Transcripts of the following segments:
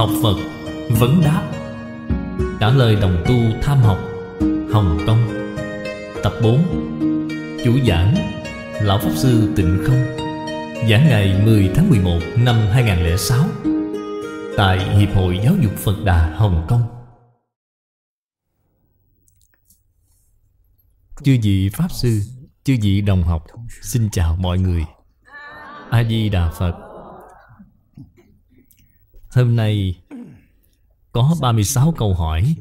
học Phật, vấn đáp Trả lời đồng tu tham học, Hồng Kông Tập 4 Chủ giảng Lão Pháp Sư Tịnh Không Giảng ngày 10 tháng 11 năm 2006 Tại Hiệp hội Giáo dục Phật Đà Hồng Kông Chư vị Pháp Sư, chư vị đồng học Xin chào mọi người A-di-đà Phật Hôm nay có 36 câu hỏi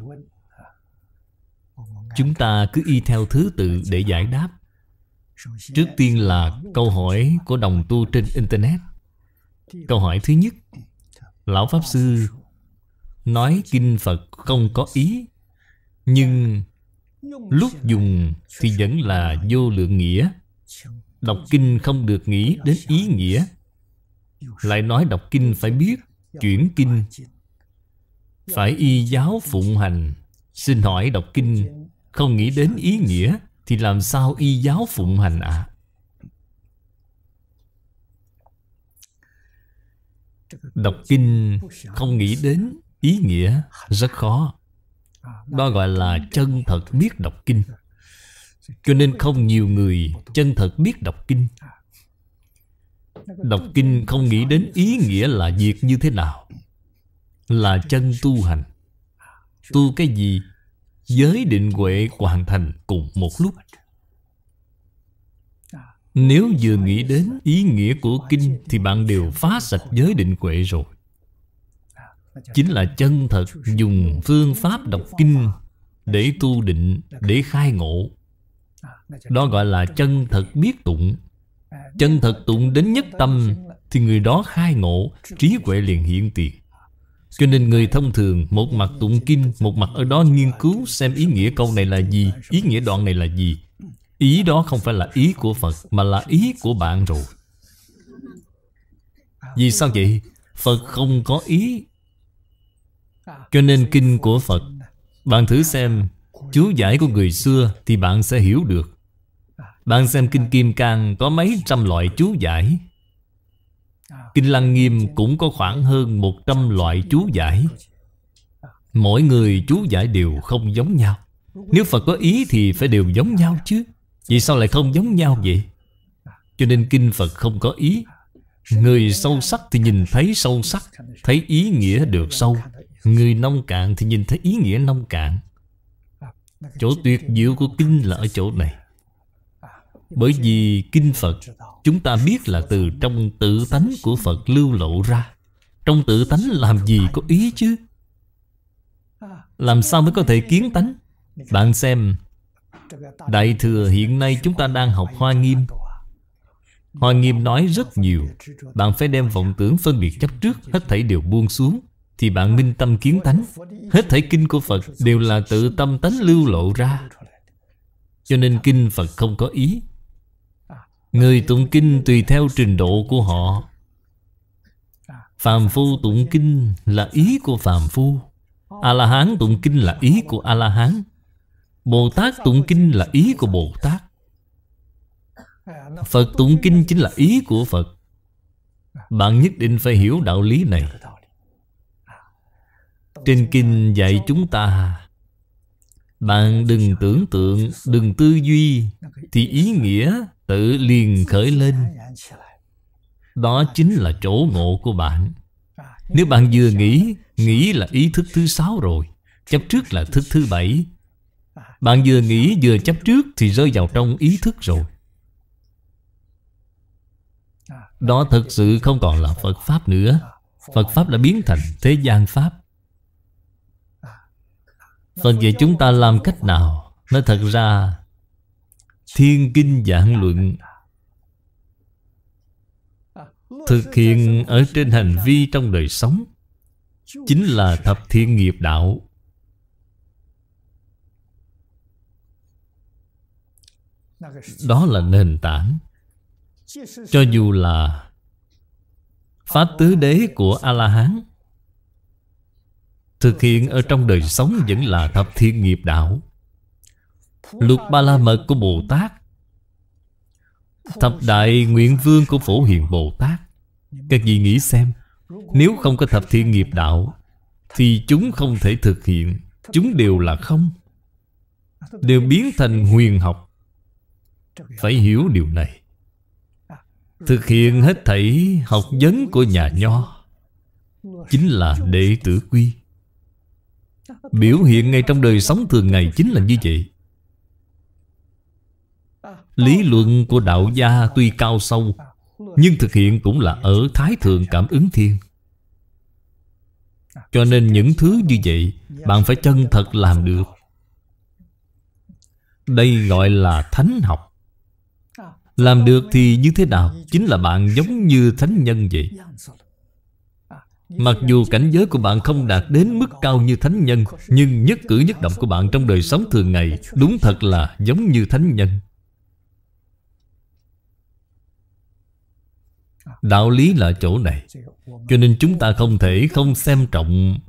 Chúng ta cứ y theo thứ tự để giải đáp Trước tiên là câu hỏi của đồng tu trên Internet Câu hỏi thứ nhất Lão Pháp Sư nói Kinh Phật không có ý Nhưng lúc dùng thì vẫn là vô lượng nghĩa Đọc kinh không được nghĩ đến ý nghĩa Lại nói đọc kinh phải biết Chuyển kinh phải y giáo phụng hành xin hỏi đọc kinh không nghĩ đến ý nghĩa thì làm sao y giáo phụng hành ạ à? đọc kinh không nghĩ đến ý nghĩa rất khó đó gọi là chân thật biết đọc kinh cho nên không nhiều người chân thật biết đọc kinh đọc kinh không nghĩ đến ý nghĩa là việc như thế nào là chân tu hành tu cái gì giới định huệ hoàn thành cùng một lúc nếu vừa nghĩ đến ý nghĩa của kinh thì bạn đều phá sạch giới định huệ rồi chính là chân thật dùng phương pháp đọc kinh để tu định để khai ngộ đó gọi là chân thật biết tụng chân thật tụng đến nhất tâm thì người đó khai ngộ trí huệ liền hiện tiền cho nên người thông thường Một mặt tụng kinh Một mặt ở đó nghiên cứu xem ý nghĩa câu này là gì Ý nghĩa đoạn này là gì Ý đó không phải là ý của Phật Mà là ý của bạn rồi Vì sao vậy? Phật không có ý Cho nên kinh của Phật Bạn thử xem Chú giải của người xưa Thì bạn sẽ hiểu được Bạn xem kinh Kim Cang Có mấy trăm loại chú giải Kinh Lăng Nghiêm cũng có khoảng hơn 100 loại chú giải Mỗi người chú giải đều không giống nhau Nếu Phật có ý thì phải đều giống nhau chứ Vì sao lại không giống nhau vậy? Cho nên Kinh Phật không có ý Người sâu sắc thì nhìn thấy sâu sắc Thấy ý nghĩa được sâu Người nông cạn thì nhìn thấy ý nghĩa nông cạn Chỗ tuyệt diệu của Kinh là ở chỗ này bởi vì Kinh Phật Chúng ta biết là từ trong tự tánh của Phật lưu lộ ra Trong tự tánh làm gì có ý chứ Làm sao mới có thể kiến tánh Bạn xem Đại Thừa hiện nay chúng ta đang học Hoa Nghiêm Hoa Nghiêm nói rất nhiều Bạn phải đem vọng tưởng phân biệt chấp trước Hết thảy đều buông xuống Thì bạn minh tâm kiến tánh Hết thảy kinh của Phật đều là tự tâm tánh lưu lộ ra Cho nên kinh Phật không có ý Người tụng kinh tùy theo trình độ của họ à. phàm phu tụng kinh là ý của phàm phu A-la-hán tụng kinh là ý của A-la-hán Bồ Tát tụng kinh là ý của Bồ Tát Phật tụng kinh chính là ý của Phật Bạn nhất định phải hiểu đạo lý này Trên kinh dạy chúng ta Bạn đừng tưởng tượng, đừng tư duy Thì ý nghĩa tự liền khởi lên Đó chính là chỗ ngộ của bạn Nếu bạn vừa nghĩ Nghĩ là ý thức thứ sáu rồi Chấp trước là thức thứ bảy Bạn vừa nghĩ vừa chấp trước Thì rơi vào trong ý thức rồi Đó thật sự không còn là Phật Pháp nữa Phật Pháp đã biến thành thế gian Pháp Phần về chúng ta làm cách nào Nói thật ra Thiên Kinh Giảng Luận Thực hiện ở trên hành vi trong đời sống Chính là thập thiên nghiệp đạo Đó là nền tảng Cho dù là Pháp tứ đế của A-la-hán Thực hiện ở trong đời sống vẫn là thập thiên nghiệp đạo Luật ba la mật của Bồ Tát Thập đại nguyện vương của Phổ Hiền Bồ Tát Các vị nghĩ xem Nếu không có thập thiện nghiệp đạo Thì chúng không thể thực hiện Chúng đều là không Đều biến thành huyền học Phải hiểu điều này Thực hiện hết thảy học vấn của nhà nho Chính là đệ tử quy Biểu hiện ngay trong đời sống thường ngày chính là như vậy Lý luận của đạo gia tuy cao sâu Nhưng thực hiện cũng là ở Thái Thượng Cảm ứng Thiên Cho nên những thứ như vậy Bạn phải chân thật làm được Đây gọi là thánh học Làm được thì như thế nào Chính là bạn giống như thánh nhân vậy Mặc dù cảnh giới của bạn không đạt đến mức cao như thánh nhân Nhưng nhất cử nhất động của bạn trong đời sống thường ngày Đúng thật là giống như thánh nhân Đạo lý là chỗ này Cho nên chúng ta không thể không xem trọng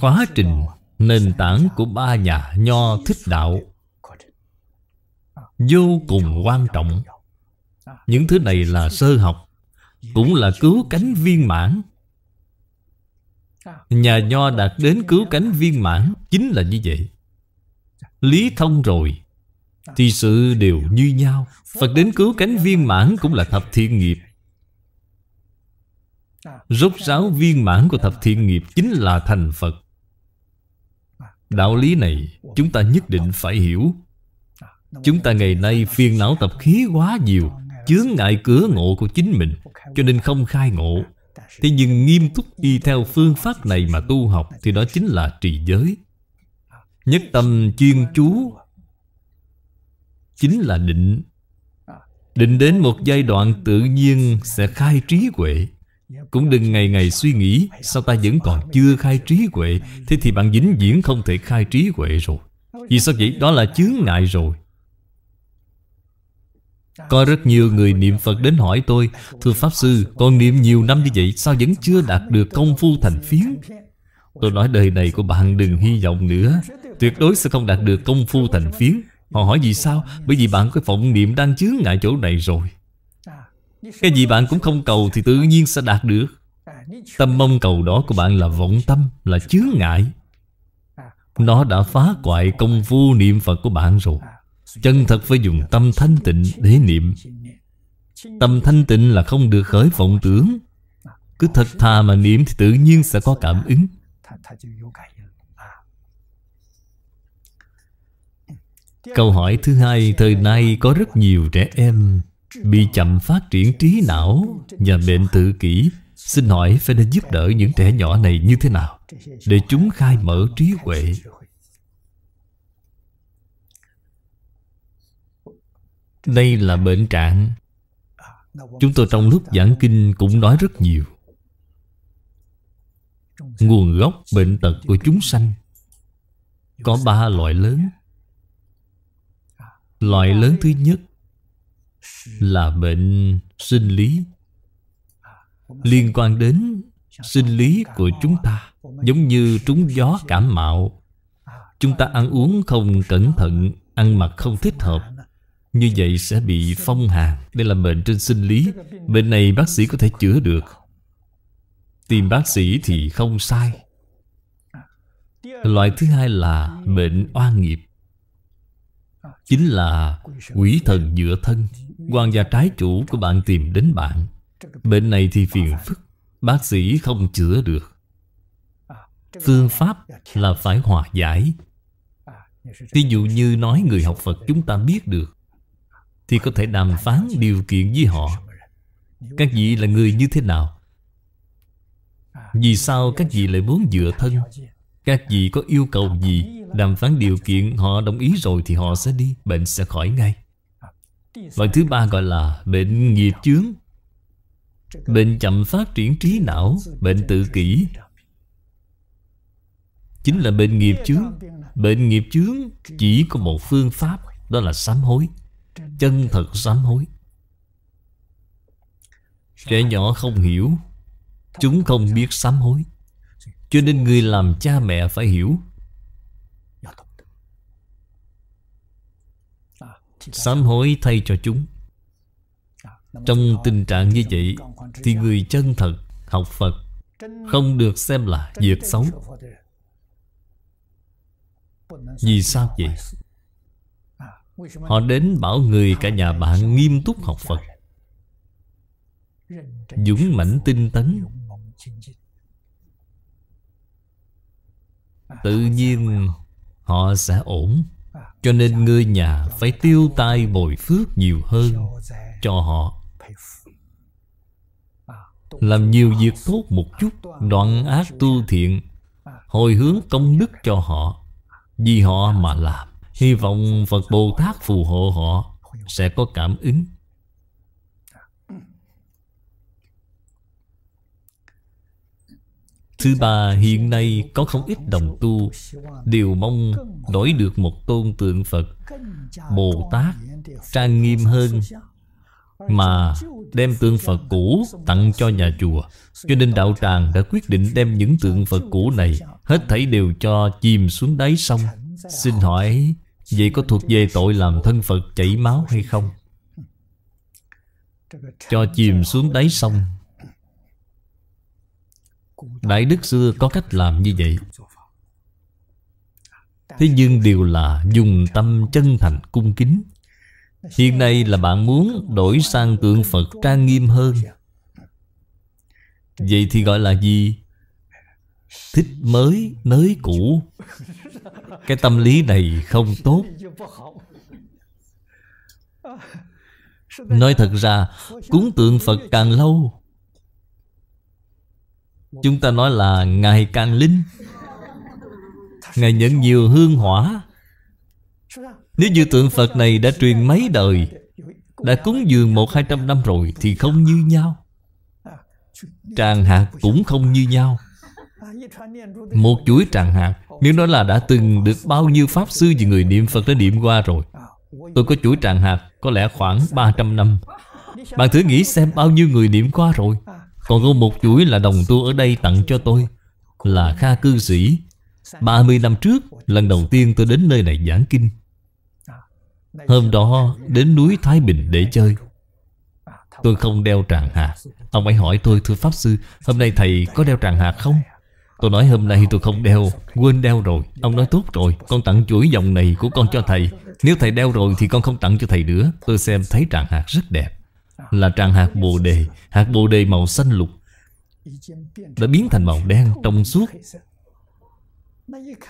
Quá trình nền tảng của ba nhà nho thích đạo Vô cùng quan trọng Những thứ này là sơ học Cũng là cứu cánh viên mãn Nhà nho đạt đến cứu cánh viên mãn Chính là như vậy Lý thông rồi Thì sự đều như nhau Phật đến cứu cánh viên mãn cũng là thập thiện nghiệp Rốt ráo viên mãn của thập thiện nghiệp chính là thành Phật Đạo lý này chúng ta nhất định phải hiểu Chúng ta ngày nay phiền não tập khí quá nhiều Chướng ngại cửa ngộ của chính mình Cho nên không khai ngộ Thế nhưng nghiêm túc y theo phương pháp này mà tu học Thì đó chính là trì giới Nhất tâm chuyên chú Chính là định Định đến một giai đoạn tự nhiên sẽ khai trí huệ cũng đừng ngày ngày suy nghĩ Sao ta vẫn còn chưa khai trí huệ Thế thì bạn vĩnh viễn không thể khai trí huệ rồi Vì sao vậy? Đó là chướng ngại rồi Có rất nhiều người niệm Phật đến hỏi tôi Thưa Pháp Sư, con niệm nhiều năm như vậy Sao vẫn chưa đạt được công phu thành phiến Tôi nói đời này của bạn đừng hy vọng nữa Tuyệt đối sẽ không đạt được công phu thành phiến Họ hỏi vì sao? Bởi vì bạn có vọng niệm đang chướng ngại chỗ này rồi cái gì bạn cũng không cầu thì tự nhiên sẽ đạt được Tâm mong cầu đó của bạn là vọng tâm Là chướng ngại Nó đã phá hoại công phu niệm Phật của bạn rồi Chân thật phải dùng tâm thanh tịnh để niệm Tâm thanh tịnh là không được khởi vọng tưởng Cứ thật thà mà niệm thì tự nhiên sẽ có cảm ứng Câu hỏi thứ hai Thời nay có rất nhiều trẻ em Bị chậm phát triển trí não Và bệnh tự kỷ Xin hỏi phải nên giúp đỡ những trẻ nhỏ này như thế nào Để chúng khai mở trí huệ Đây là bệnh trạng Chúng tôi trong lúc giảng kinh cũng nói rất nhiều Nguồn gốc bệnh tật của chúng sanh Có ba loại lớn Loại lớn thứ nhất là bệnh sinh lý liên quan đến sinh lý của chúng ta giống như trúng gió cảm mạo chúng ta ăn uống không cẩn thận ăn mặc không thích hợp như vậy sẽ bị phong hàn đây là bệnh trên sinh lý bệnh này bác sĩ có thể chữa được tìm bác sĩ thì không sai loại thứ hai là bệnh oan nghiệp chính là quỷ thần giữa thân Hoàng gia trái chủ của bạn tìm đến bạn Bệnh này thì phiền phức Bác sĩ không chữa được Phương pháp là phải hòa giải Ví dụ như nói người học Phật chúng ta biết được Thì có thể đàm phán điều kiện với họ Các vị là người như thế nào? Vì sao các vị lại muốn dựa thân? Các vị có yêu cầu gì? Đàm phán điều kiện họ đồng ý rồi thì họ sẽ đi Bệnh sẽ khỏi ngay Loại thứ ba gọi là bệnh nghiệp chướng Bệnh chậm phát triển trí não Bệnh tự kỷ Chính là bệnh nghiệp chướng Bệnh nghiệp chướng chỉ có một phương pháp Đó là sám hối Chân thật sám hối Trẻ nhỏ không hiểu Chúng không biết sám hối Cho nên người làm cha mẹ phải hiểu sám hối thay cho chúng à, Trong tình trạng như vậy Thì người chân thật học Phật Không được xem là việc xấu Vì sao vậy? À, họ đến bảo người cả nhà bạn nghiêm túc học Phật Dũng mãnh tinh tấn à, Tự nhiên họ sẽ ổn cho nên dạ. người nhà phải tiêu tai bồi phước nhiều hơn dạ. cho họ à, Làm nhiều việc tốt một à, chút Đoạn ác tu thiện à. Hồi hướng công đức cho họ Vì họ mà làm Hy vọng Phật Bồ Tát phù hộ họ Sẽ có cảm ứng Thứ ba hiện nay có không ít đồng tu Đều mong đổi được một tôn tượng Phật Bồ Tát trang nghiêm hơn Mà đem tượng Phật cũ tặng cho nhà chùa Cho nên đạo tràng đã quyết định đem những tượng Phật cũ này Hết thảy đều cho chìm xuống đáy sông Xin hỏi Vậy có thuộc về tội làm thân Phật chảy máu hay không? Cho chìm xuống đáy sông Đại đức xưa có cách làm như vậy Thế nhưng đều là dùng tâm chân thành cung kính Hiện nay là bạn muốn đổi sang tượng Phật trang nghiêm hơn Vậy thì gọi là gì? Thích mới, nới cũ Cái tâm lý này không tốt Nói thật ra Cúng tượng Phật càng lâu Chúng ta nói là Ngài càng linh Ngài nhận nhiều hương hỏa Nếu như tượng Phật này đã truyền mấy đời Đã cúng dường một hai trăm năm rồi Thì không như nhau Tràng hạt cũng không như nhau Một chuỗi tràng hạt Nếu nói là đã từng được bao nhiêu Pháp Sư Vì người niệm Phật đã niệm qua rồi Tôi có chuỗi tràng hạt Có lẽ khoảng ba trăm năm Bạn thử nghĩ xem bao nhiêu người niệm qua rồi còn có một chuỗi là đồng tu ở đây tặng cho tôi Là Kha Cư Sĩ 30 năm trước Lần đầu tiên tôi đến nơi này giảng kinh Hôm đó đến núi Thái Bình để chơi Tôi không đeo tràng hạt Ông ấy hỏi tôi thưa Pháp Sư Hôm nay thầy có đeo tràng hạt không? Tôi nói hôm nay tôi không đeo Quên đeo rồi Ông nói tốt rồi Con tặng chuỗi dòng này của con cho thầy Nếu thầy đeo rồi thì con không tặng cho thầy nữa Tôi xem thấy tràng hạt rất đẹp là tràng hạt bồ đề Hạt bồ đề màu xanh lục Đã biến thành màu đen trong suốt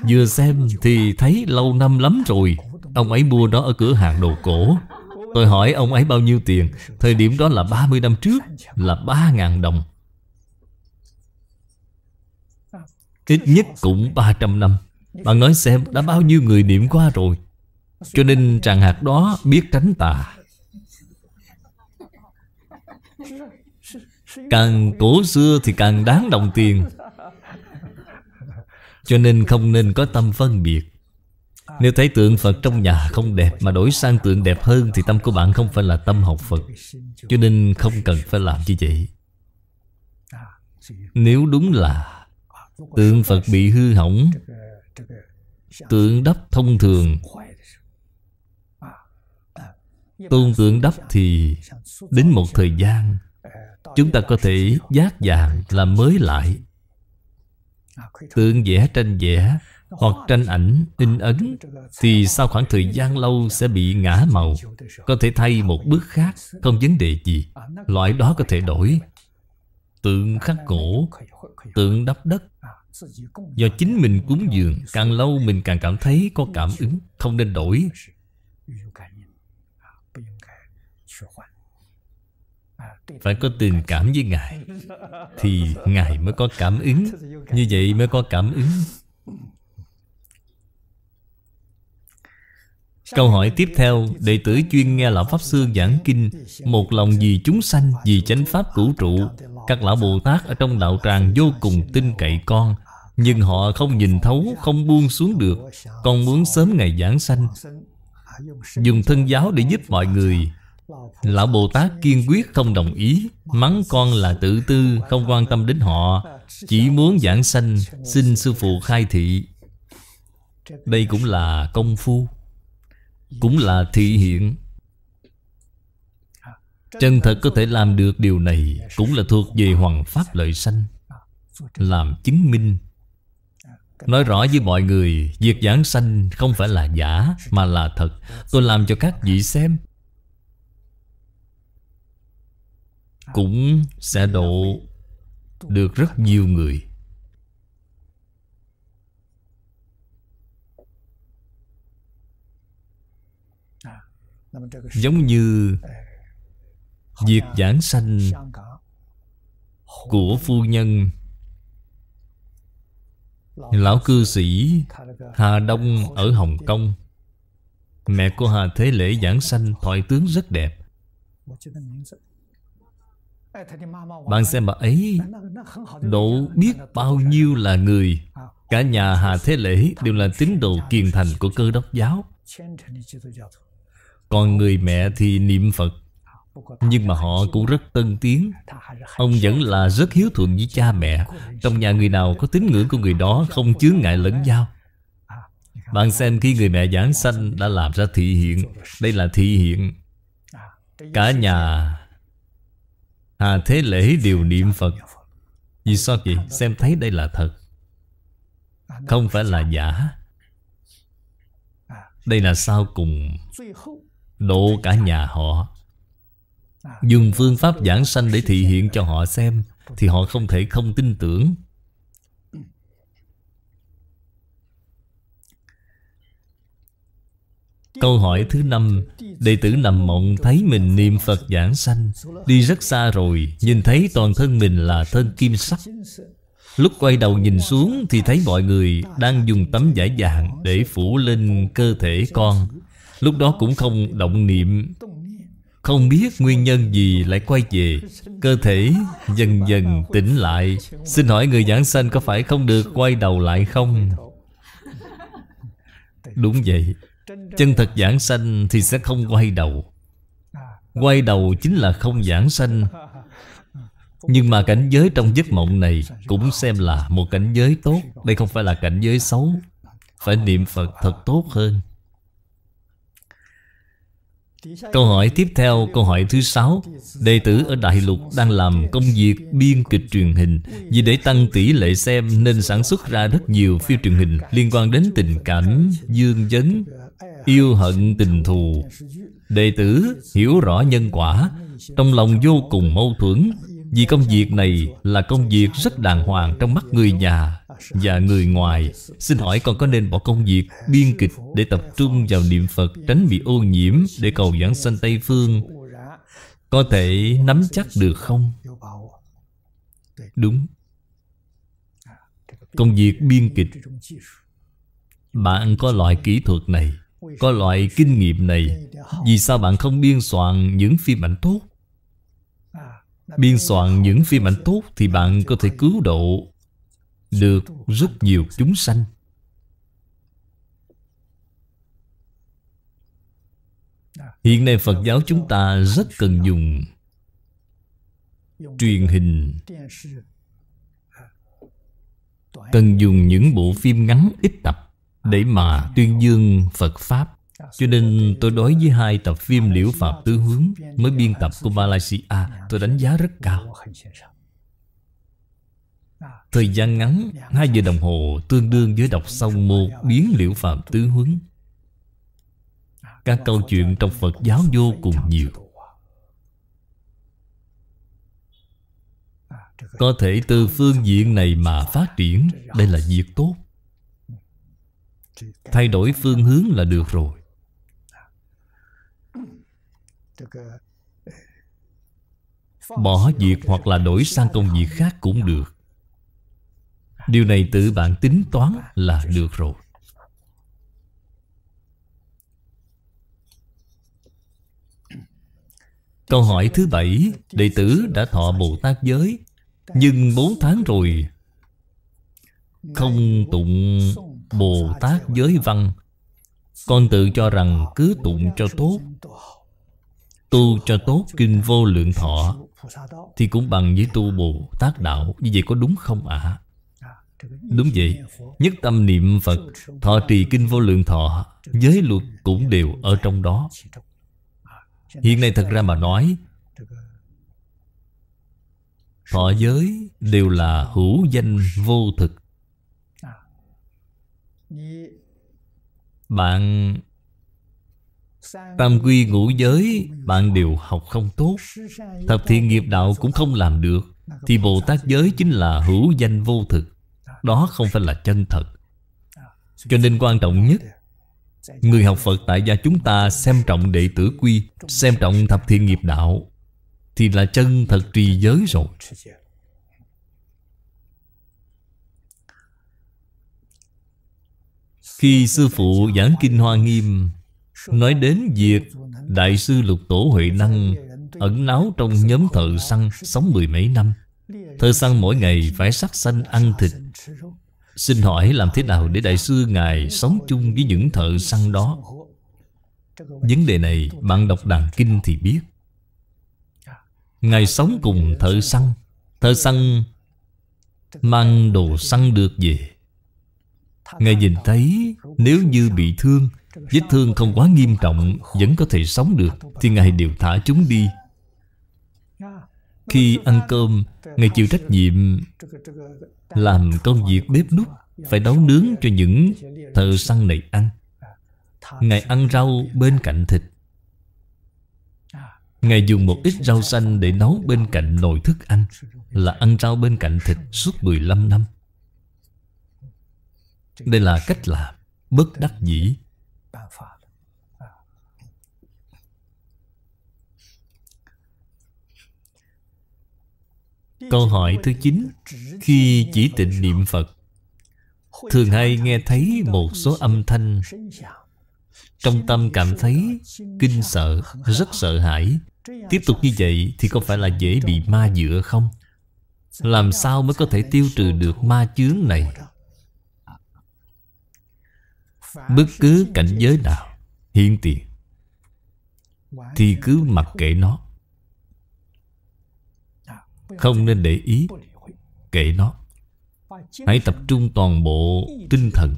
Vừa xem thì thấy lâu năm lắm rồi Ông ấy mua nó ở cửa hàng đồ cổ Tôi hỏi ông ấy bao nhiêu tiền Thời điểm đó là 30 năm trước Là 3.000 đồng Ít nhất cũng 300 năm Bạn nói xem đã bao nhiêu người niệm qua rồi Cho nên tràng hạt đó biết tránh tà Càng cổ xưa thì càng đáng đồng tiền Cho nên không nên có tâm phân biệt Nếu thấy tượng Phật trong nhà không đẹp Mà đổi sang tượng đẹp hơn Thì tâm của bạn không phải là tâm học Phật Cho nên không cần phải làm như vậy Nếu đúng là Tượng Phật bị hư hỏng Tượng đắp thông thường Tôn tượng đắp thì Đến một thời gian Chúng ta có thể giác dạng làm mới lại Tượng vẽ tranh vẽ Hoặc tranh ảnh, in ấn Thì sau khoảng thời gian lâu sẽ bị ngã màu Có thể thay một bước khác Không vấn đề gì Loại đó có thể đổi Tượng khắc gỗ Tượng đắp đất Do chính mình cúng dường Càng lâu mình càng cảm thấy có cảm ứng Không nên đổi phải có tình cảm với ngài thì ngài mới có cảm ứng như vậy mới có cảm ứng Câu hỏi tiếp theo Đệ tử chuyên nghe Lão Pháp Sư giảng kinh Một lòng vì chúng sanh Vì chánh Pháp cửu trụ Các Lão Bồ Tát ở trong đạo tràng vô cùng tin cậy con Nhưng họ không nhìn thấu Không buông xuống được Con muốn sớm ngày giảng sanh Dùng thân giáo để giúp mọi người Lão Bồ Tát kiên quyết không đồng ý Mắng con là tự tư Không quan tâm đến họ Chỉ muốn giảng sanh Xin sư phụ khai thị Đây cũng là công phu Cũng là thị hiện Chân thật có thể làm được điều này Cũng là thuộc về hoàng pháp lợi sanh Làm chứng minh Nói rõ với mọi người Việc giảng sanh không phải là giả Mà là thật Tôi làm cho các vị xem cũng sẽ độ được rất nhiều người à, giống như ờ, việc giảng sanh của phu nhân lão cư sĩ hà đông ở hồng kông mẹ của hà thế lễ giảng sanh thoại tướng rất đẹp bạn xem bà ấy đủ biết bao nhiêu là người à, Cả nhà Hà Thế Lễ Đều là tín đồ kiền thành của cơ đốc giáo Còn người mẹ thì niệm Phật à, nhưng mà họ cũng rất tân tiến Ông vẫn là rất hiếu thuận với cha mẹ Trong nhà người nào có tín ngưỡng của người đó dạ, Không chướng ngại lẫn nhau à, Bạn xem khi người mẹ giảng sanh Đã làm ra thị hiện dạ, Đây là thị hiện Cả nhà Hà thế lễ điều niệm Phật Vì sao vậy? Xem thấy đây là thật Không phải là giả Đây là sau cùng Độ cả nhà họ Dùng phương pháp giảng sanh để thị hiện cho họ xem Thì họ không thể không tin tưởng Câu hỏi thứ năm Đệ tử nằm mộng thấy mình niệm Phật giảng sanh Đi rất xa rồi Nhìn thấy toàn thân mình là thân kim sắc Lúc quay đầu nhìn xuống Thì thấy mọi người đang dùng tấm giải dạng Để phủ lên cơ thể con Lúc đó cũng không động niệm Không biết nguyên nhân gì lại quay về Cơ thể dần dần tỉnh lại Xin hỏi người giảng sanh có phải không được quay đầu lại không? Đúng vậy Chân thật giảng sanh thì sẽ không quay đầu Quay đầu chính là không giảng sanh Nhưng mà cảnh giới trong giấc mộng này Cũng xem là một cảnh giới tốt Đây không phải là cảnh giới xấu Phải niệm Phật thật tốt hơn Câu hỏi tiếp theo, câu hỏi thứ sáu Đệ tử ở Đại Lục đang làm công việc biên kịch truyền hình Vì để tăng tỷ lệ xem nên sản xuất ra rất nhiều phim truyền hình Liên quan đến tình cảm, dương dấn, Yêu hận tình thù Đệ tử hiểu rõ nhân quả Trong lòng vô cùng mâu thuẫn Vì công việc này là công việc rất đàng hoàng Trong mắt người nhà và người ngoài Xin hỏi con có nên bỏ công việc biên kịch Để tập trung vào niệm Phật Tránh bị ô nhiễm để cầu giảng sanh Tây Phương Có thể nắm chắc được không? Đúng Công việc biên kịch Bạn có loại kỹ thuật này có loại kinh nghiệm này Vì sao bạn không biên soạn những phim ảnh tốt Biên soạn những phim ảnh tốt Thì bạn có thể cứu độ Được rất nhiều chúng sanh Hiện nay Phật giáo chúng ta rất cần dùng Truyền hình Cần dùng những bộ phim ngắn ít tập để mà tuyên dương Phật Pháp dạ, Cho nên tôi đối với hai tập phim Liễu Phạm Tứ Hướng Mới biên tập của Malaysia dạ, Tôi đánh giá rất cao dạ, Thời gian ngắn 2 giờ đồng hồ tương đương với đọc xong một biến Liễu Phạm Tứ Hướng Các câu chuyện trong Phật giáo vô cùng nhiều Có thể từ phương diện này mà phát triển Đây là việc tốt Thay đổi phương hướng là được rồi Bỏ việc hoặc là đổi sang công việc khác cũng được Điều này tự bạn tính toán là được rồi Câu hỏi thứ bảy Đệ tử đã thọ Bồ Tát giới Nhưng bốn tháng rồi Không tụng Bồ Tát giới văn Con tự cho rằng cứ tụng cho tốt Tu cho tốt kinh vô lượng thọ Thì cũng bằng với tu Bồ Tát Đạo Như vậy có đúng không ạ? À? Đúng vậy Nhất tâm niệm Phật Thọ trì kinh vô lượng thọ Giới luật cũng đều ở trong đó Hiện nay thật ra mà nói Thọ giới đều là hữu danh vô thực bạn tam quy ngũ giới bạn đều học không tốt thập thiện nghiệp đạo cũng không làm được thì bồ tát giới chính là hữu danh vô thực đó không phải là chân thật cho nên quan trọng nhất người học phật tại gia chúng ta xem trọng đệ tử quy xem trọng thập thiện nghiệp đạo thì là chân thật trì giới rồi Khi sư phụ giảng Kinh Hoa Nghiêm Nói đến việc Đại sư Lục Tổ Huệ Năng Ẩn náu trong nhóm thợ săn Sống mười mấy năm Thợ săn mỗi ngày phải sắc xanh ăn thịt Xin hỏi làm thế nào để Đại sư Ngài Sống chung với những thợ săn đó Vấn đề này bạn đọc đàn kinh thì biết Ngài sống cùng thợ săn Thợ săn mang đồ săn được về Ngài nhìn thấy nếu như bị thương Vết thương không quá nghiêm trọng Vẫn có thể sống được Thì Ngài đều thả chúng đi Khi ăn cơm Ngài chịu trách nhiệm Làm công việc bếp nút Phải nấu nướng cho những thợ săn này ăn Ngài ăn rau bên cạnh thịt Ngài dùng một ít rau xanh để nấu bên cạnh nồi thức ăn Là ăn rau bên cạnh thịt suốt 15 năm đây là cách làm bất đắc dĩ Câu hỏi thứ chín Khi chỉ tịnh niệm Phật Thường hay nghe thấy một số âm thanh Trong tâm cảm thấy kinh sợ, rất sợ hãi Tiếp tục như vậy thì có phải là dễ bị ma dựa không? Làm sao mới có thể tiêu trừ được ma chướng này? bất cứ cảnh giới nào hiện tiền thì cứ mặc kệ nó không nên để ý kệ nó hãy tập trung toàn bộ tinh thần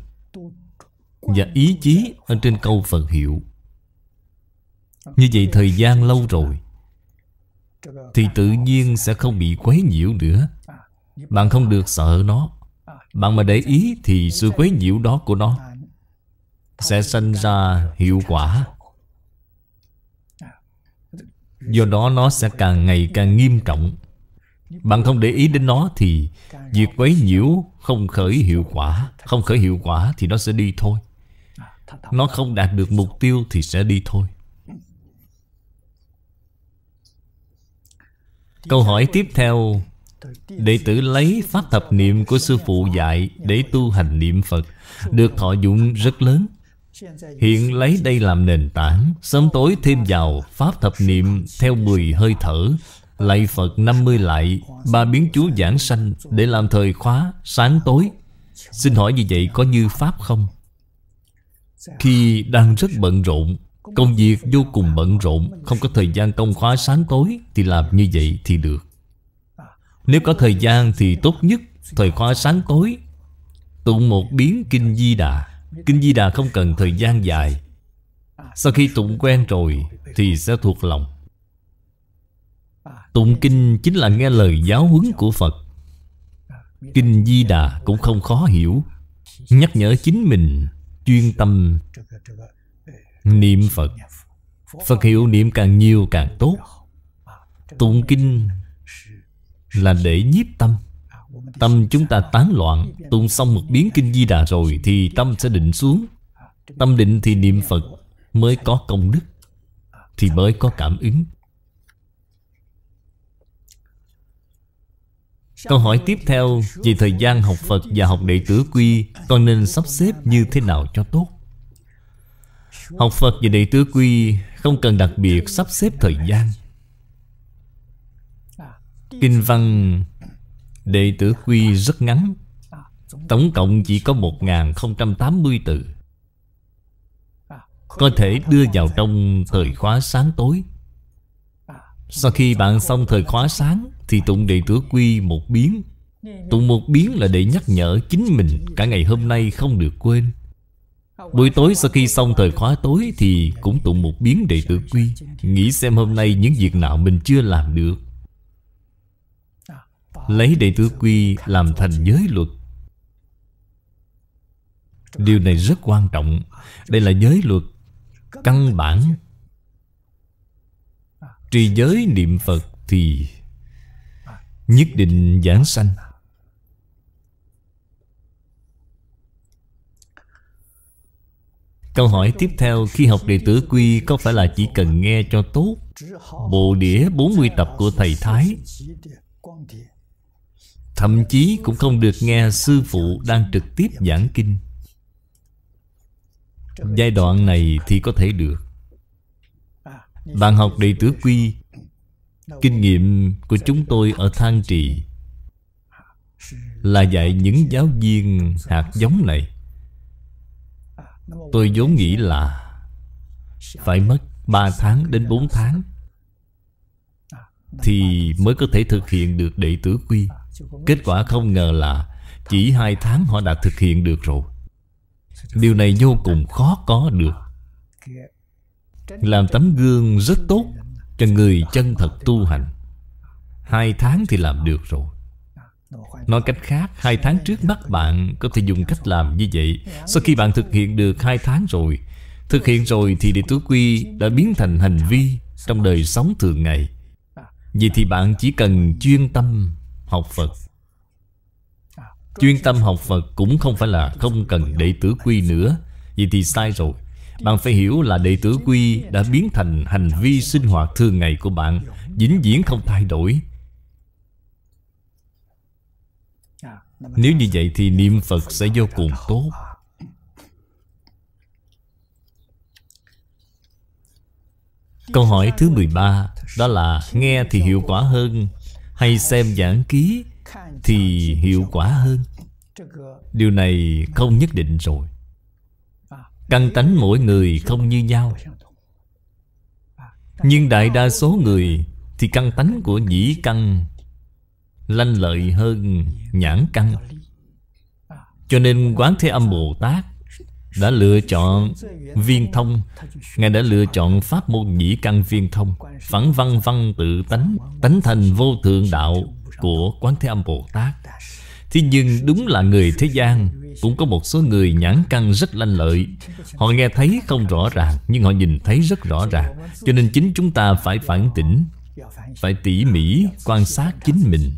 và ý chí ở trên câu phật hiệu như vậy thời gian lâu rồi thì tự nhiên sẽ không bị quấy nhiễu nữa bạn không được sợ nó bạn mà để ý thì sự quấy nhiễu đó của nó sẽ sinh ra hiệu quả do đó nó sẽ càng ngày càng nghiêm trọng bạn không để ý đến nó thì việc quấy nhiễu không khởi hiệu quả không khởi hiệu quả thì nó sẽ đi thôi nó không đạt được mục tiêu thì sẽ đi thôi câu hỏi tiếp theo đệ tử lấy pháp thập niệm của sư phụ dạy để tu hành niệm phật được thọ dụng rất lớn Hiện lấy đây làm nền tảng Sớm tối thêm vào Pháp thập niệm theo 10 hơi thở Lạy Phật 50 lại Ba biến chú giảng sanh Để làm thời khóa sáng tối Xin hỏi như vậy có như Pháp không? Khi đang rất bận rộn Công việc vô cùng bận rộn Không có thời gian công khóa sáng tối Thì làm như vậy thì được Nếu có thời gian thì tốt nhất Thời khóa sáng tối Tụng một biến Kinh Di Đà Kinh Di Đà không cần thời gian dài Sau khi tụng quen rồi Thì sẽ thuộc lòng Tụng kinh chính là nghe lời giáo huấn của Phật Kinh Di Đà cũng không khó hiểu Nhắc nhở chính mình Chuyên tâm Niệm Phật Phật hiệu niệm càng nhiều càng tốt Tụng kinh Là để nhiếp tâm Tâm chúng ta tán loạn Tụng xong một biến kinh di đà rồi Thì tâm sẽ định xuống Tâm định thì niệm Phật Mới có công đức Thì mới có cảm ứng Câu hỏi tiếp theo Về thời gian học Phật và học đệ tử quy Con nên sắp xếp như thế nào cho tốt Học Phật và đệ tử quy Không cần đặc biệt sắp xếp thời gian Kinh văn Đệ tử quy rất ngắn Tổng cộng chỉ có 1080 từ Có thể đưa vào trong thời khóa sáng tối Sau khi bạn xong thời khóa sáng Thì tụng đệ tử quy một biến Tụng một biến là để nhắc nhở chính mình Cả ngày hôm nay không được quên Buổi tối sau khi xong thời khóa tối Thì cũng tụng một biến đệ tử quy Nghĩ xem hôm nay những việc nào mình chưa làm được Lấy đệ tử quy làm thành giới luật Điều này rất quan trọng Đây là giới luật Căn bản Trì giới niệm Phật thì Nhất định giảng sanh Câu hỏi tiếp theo khi học đệ tử quy có phải là chỉ cần nghe cho tốt Bộ đĩa 40 tập của Thầy Thái Thậm chí cũng không được nghe sư phụ đang trực tiếp giảng kinh Giai đoạn này thì có thể được Bạn học đệ tử quy Kinh nghiệm của chúng tôi ở Thang Trì Là dạy những giáo viên hạt giống này Tôi vốn nghĩ là Phải mất 3 tháng đến 4 tháng Thì mới có thể thực hiện được đệ tử quy Kết quả không ngờ là Chỉ hai tháng họ đã thực hiện được rồi Điều này vô cùng khó có được Làm tấm gương rất tốt Cho người chân thật tu hành Hai tháng thì làm được rồi Nói cách khác Hai tháng trước mắt bạn Có thể dùng cách làm như vậy Sau khi bạn thực hiện được hai tháng rồi Thực hiện rồi thì đệ tử quy Đã biến thành hành vi Trong đời sống thường ngày Vậy thì bạn chỉ cần chuyên tâm học Phật à, Chuyên tâm học Phật cũng không phải là không cần đệ tử quy nữa Vậy thì sai rồi Bạn phải hiểu là đệ tử quy đã biến thành hành vi sinh hoạt thường ngày của bạn vĩnh viễn không thay đổi à, Nếu như vậy thì niệm Phật sẽ vô cùng tốt Câu hỏi thứ 13 Đó là nghe thì hiệu quả hơn hay xem giảng ký thì hiệu quả hơn điều này không nhất định rồi căn tánh mỗi người không như nhau nhưng đại đa số người thì căn tánh của nhĩ căn lanh lợi hơn nhãn căn cho nên quán thế âm bồ tát đã lựa chọn viên thông Ngài đã lựa chọn pháp môn nhĩ căn viên thông Phản văn văn tự tánh Tánh thành vô thượng đạo của Quán Thế Âm Bồ Tát Thế nhưng đúng là người thế gian Cũng có một số người nhãn căn rất lanh lợi Họ nghe thấy không rõ ràng Nhưng họ nhìn thấy rất rõ ràng Cho nên chính chúng ta phải phản tỉnh Phải tỉ mỉ quan sát chính mình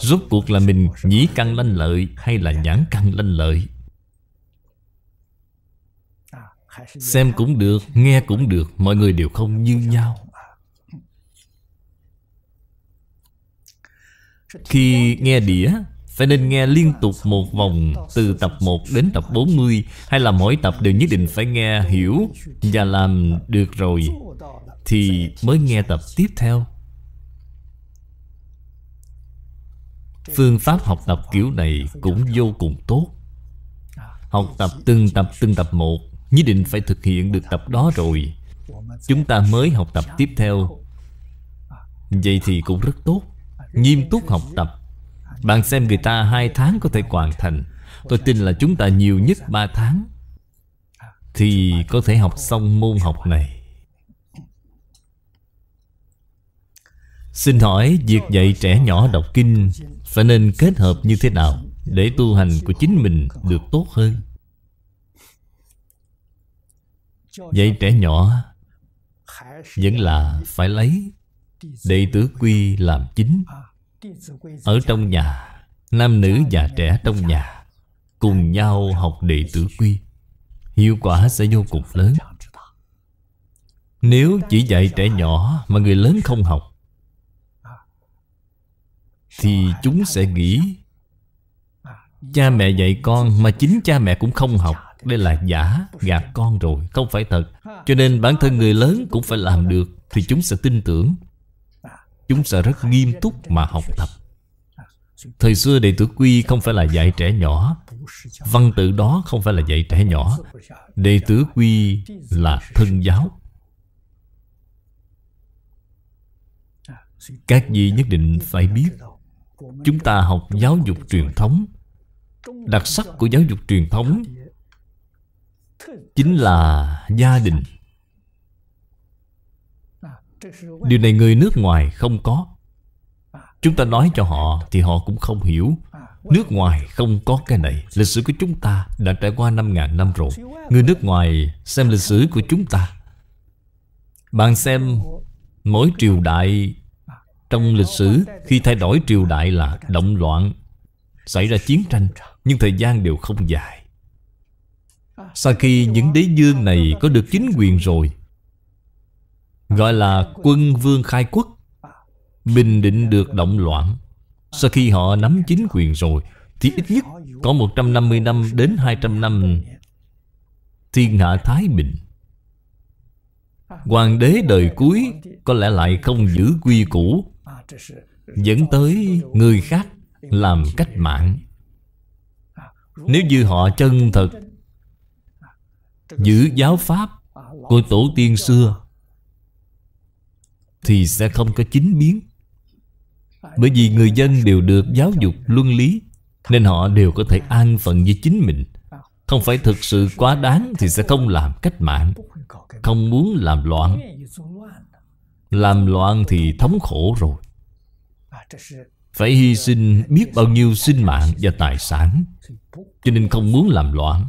Rốt cuộc là mình nhĩ căn lanh lợi Hay là nhãn căn lanh lợi Xem cũng được, nghe cũng được Mọi người đều không như nhau Khi nghe đĩa Phải nên nghe liên tục một vòng Từ tập 1 đến tập 40 Hay là mỗi tập đều nhất định phải nghe hiểu Và làm được rồi Thì mới nghe tập tiếp theo Phương pháp học tập kiểu này cũng vô cùng tốt Học tập từng tập từng tập một Nhất định phải thực hiện được tập đó rồi Chúng ta mới học tập tiếp theo Vậy thì cũng rất tốt Nghiêm túc học tập Bạn xem người ta hai tháng có thể hoàn thành Tôi tin là chúng ta nhiều nhất ba tháng Thì có thể học xong môn học này Xin hỏi việc dạy trẻ nhỏ đọc kinh Phải nên kết hợp như thế nào Để tu hành của chính mình được tốt hơn Vậy trẻ nhỏ Vẫn là phải lấy Đệ tử quy làm chính Ở trong nhà Nam nữ và trẻ trong nhà Cùng nhau học đệ tử quy Hiệu quả sẽ vô cùng lớn Nếu chỉ dạy trẻ nhỏ Mà người lớn không học Thì chúng sẽ nghĩ Cha mẹ dạy con Mà chính cha mẹ cũng không học đây là giả, gạt con rồi Không phải thật Cho nên bản thân người lớn cũng phải làm được Thì chúng sẽ tin tưởng Chúng sẽ rất nghiêm túc mà học tập Thời xưa đệ tử quy không phải là dạy trẻ nhỏ Văn tự đó không phải là dạy trẻ nhỏ Đệ tử quy là thân giáo Các vị nhất định phải biết Chúng ta học giáo dục truyền thống Đặc sắc của giáo dục truyền thống chính là gia đình điều này người nước ngoài không có chúng ta nói cho họ thì họ cũng không hiểu nước ngoài không có cái này lịch sử của chúng ta đã trải qua năm ngàn năm rồi người nước ngoài xem lịch sử của chúng ta bạn xem mỗi triều đại trong lịch sử khi thay đổi triều đại là động loạn xảy ra chiến tranh nhưng thời gian đều không dài sau khi những đế dương này có được chính quyền rồi Gọi là quân vương khai quốc Bình định được động loạn Sau khi họ nắm chính quyền rồi Thì ít nhất có 150 năm đến 200 năm Thiên hạ Thái Bình Hoàng đế đời cuối Có lẽ lại không giữ quy củ Dẫn tới người khác làm cách mạng Nếu như họ chân thật giữ giáo pháp của tổ tiên xưa thì sẽ không có chính biến bởi vì người dân đều được giáo dục luân lý nên họ đều có thể an phận với chính mình không phải thực sự quá đáng thì sẽ không làm cách mạng không muốn làm loạn làm loạn thì thống khổ rồi phải hy sinh biết bao nhiêu sinh mạng và tài sản cho nên không muốn làm loạn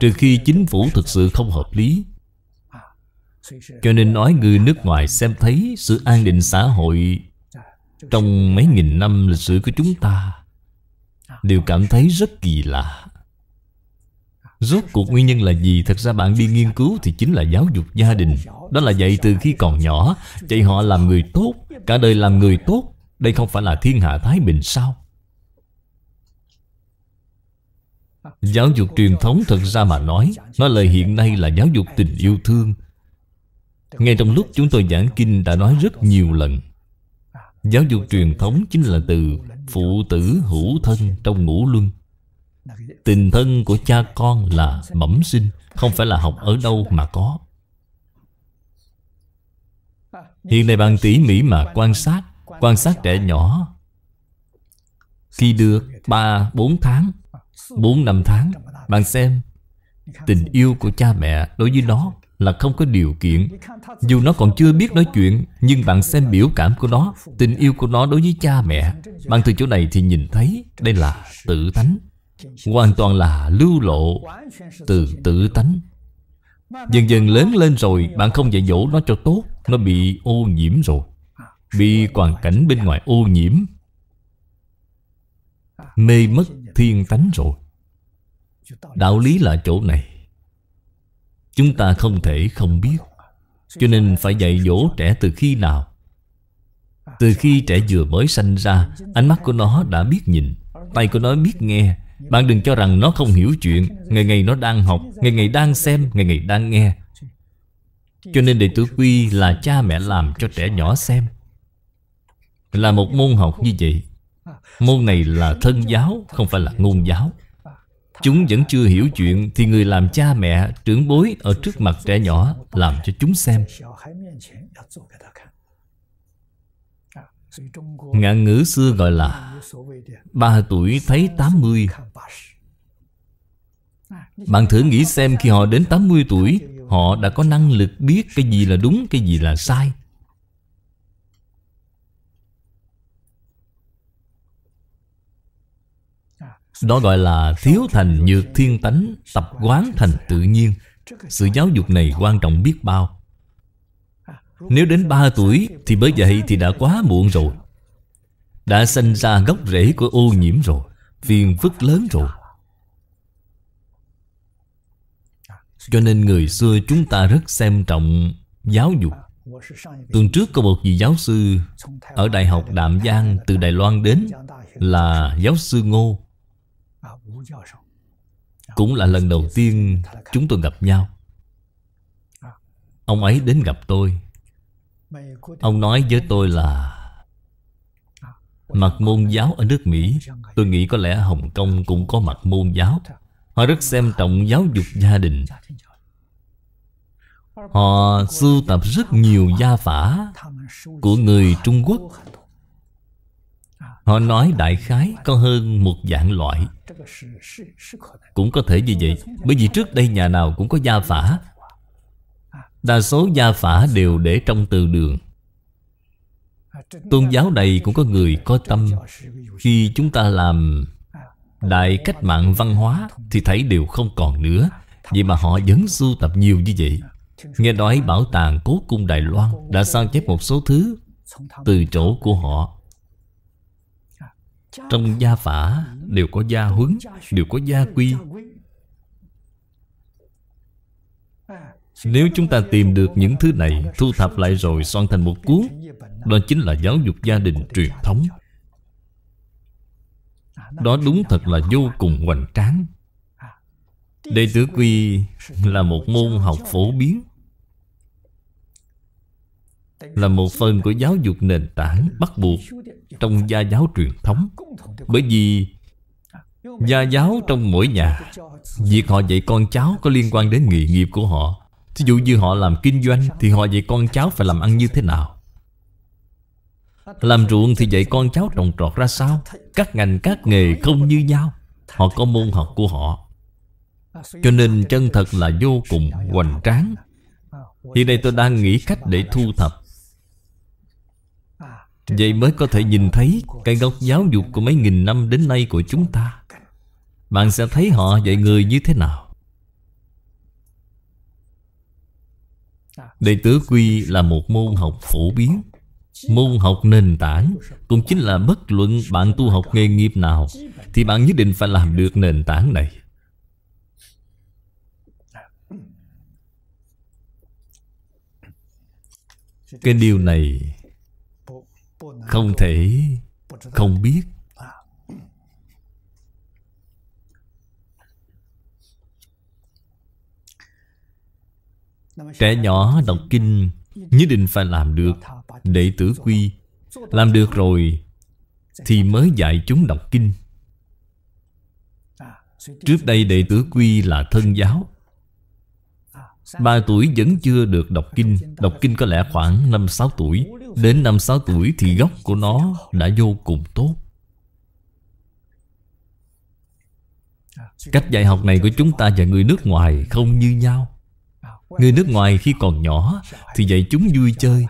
Trừ khi chính phủ thực sự không hợp lý Cho nên nói người nước ngoài xem thấy sự an định xã hội Trong mấy nghìn năm lịch sử của chúng ta Đều cảm thấy rất kỳ lạ Rốt cuộc nguyên nhân là gì? Thật ra bạn đi nghiên cứu thì chính là giáo dục gia đình Đó là dạy từ khi còn nhỏ Dạy họ làm người tốt Cả đời làm người tốt Đây không phải là thiên hạ Thái Bình sao? Giáo dục truyền thống thật ra mà nói Nó lời hiện nay là giáo dục tình yêu thương Ngay trong lúc chúng tôi giảng kinh đã nói rất nhiều lần Giáo dục truyền thống chính là từ Phụ tử hữu thân trong ngũ luân Tình thân của cha con là bẩm sinh Không phải là học ở đâu mà có Hiện nay bạn tỉ mỉ mà quan sát Quan sát trẻ nhỏ Khi được 3-4 tháng 4 năm tháng Bạn xem Tình yêu của cha mẹ đối với nó là không có điều kiện Dù nó còn chưa biết nói chuyện Nhưng bạn xem biểu cảm của nó Tình yêu của nó đối với cha mẹ Bạn từ chỗ này thì nhìn thấy Đây là tự tánh Hoàn toàn là lưu lộ Từ tự tánh Dần dần lớn lên rồi Bạn không dạy dỗ nó cho tốt Nó bị ô nhiễm rồi Bị hoàn cảnh bên ngoài ô nhiễm Mê mất thiên tánh rồi Đạo lý là chỗ này Chúng ta không thể không biết Cho nên phải dạy dỗ trẻ từ khi nào Từ khi trẻ vừa mới sanh ra Ánh mắt của nó đã biết nhìn Tay của nó biết nghe Bạn đừng cho rằng nó không hiểu chuyện Ngày ngày nó đang học Ngày ngày đang xem Ngày ngày đang nghe Cho nên đệ tử quy là cha mẹ làm cho trẻ nhỏ xem Là một môn học như vậy Môn này là thân giáo Không phải là ngôn giáo Chúng vẫn chưa hiểu chuyện Thì người làm cha mẹ, trưởng bối Ở trước mặt trẻ nhỏ Làm cho chúng xem Ngạn ngữ xưa gọi là Ba tuổi thấy 80 Bạn thử nghĩ xem khi họ đến 80 tuổi Họ đã có năng lực biết cái gì là đúng, cái gì là sai Đó gọi là thiếu thành nhược thiên tánh Tập quán thành tự nhiên Sự giáo dục này quan trọng biết bao Nếu đến 3 tuổi Thì bởi vậy thì đã quá muộn rồi Đã sinh ra gốc rễ của ô nhiễm rồi Phiền phức lớn rồi Cho nên người xưa chúng ta rất xem trọng giáo dục Tuần trước có một vị giáo sư Ở Đại học Đạm Giang từ Đài Loan đến Là giáo sư Ngô cũng là lần đầu tiên chúng tôi gặp nhau Ông ấy đến gặp tôi Ông nói với tôi là Mặt môn giáo ở nước Mỹ Tôi nghĩ có lẽ Hồng Kông cũng có mặt môn giáo Họ rất xem trọng giáo dục gia đình Họ sưu tập rất nhiều gia phả Của người Trung Quốc Họ nói đại khái có hơn một dạng loại Cũng có thể như vậy Bởi vì trước đây nhà nào cũng có gia phả Đa số gia phả đều để trong từ đường Tôn giáo này cũng có người có tâm Khi chúng ta làm đại cách mạng văn hóa Thì thấy đều không còn nữa Vậy mà họ vẫn sưu tập nhiều như vậy Nghe nói bảo tàng Cố Cung Đài Loan Đã sao chép một số thứ Từ chỗ của họ trong gia phả đều có gia huấn Đều có gia quy Nếu chúng ta tìm được những thứ này Thu thập lại rồi soạn thành một cuốn Đó chính là giáo dục gia đình truyền thống Đó đúng thật là vô cùng hoành tráng Đệ tử quy là một môn học phổ biến là một phần của giáo dục nền tảng bắt buộc trong gia giáo truyền thống bởi vì gia giáo trong mỗi nhà việc họ dạy con cháu có liên quan đến nghề nghiệp của họ thí dụ như họ làm kinh doanh thì họ dạy con cháu phải làm ăn như thế nào làm ruộng thì dạy con cháu trồng trọt ra sao các ngành các nghề không như nhau họ có môn học của họ cho nên chân thật là vô cùng hoành tráng Hiện nay tôi đang nghĩ cách để thu thập Vậy mới có thể nhìn thấy Cái gốc giáo dục của mấy nghìn năm đến nay của chúng ta Bạn sẽ thấy họ dạy người như thế nào Đệ tử quy là một môn học phổ biến Môn học nền tảng Cũng chính là bất luận bạn tu học nghề nghiệp nào Thì bạn nhất định phải làm được nền tảng này Cái điều này không thể không biết trẻ nhỏ đọc kinh nhất định phải làm được đệ tử quy làm được rồi thì mới dạy chúng đọc kinh trước đây đệ tử quy là thân giáo ba tuổi vẫn chưa được đọc kinh Đọc kinh có lẽ khoảng năm sáu tuổi Đến năm 6 tuổi thì gốc của nó đã vô cùng tốt Cách dạy học này của chúng ta và người nước ngoài không như nhau Người nước ngoài khi còn nhỏ Thì dạy chúng vui chơi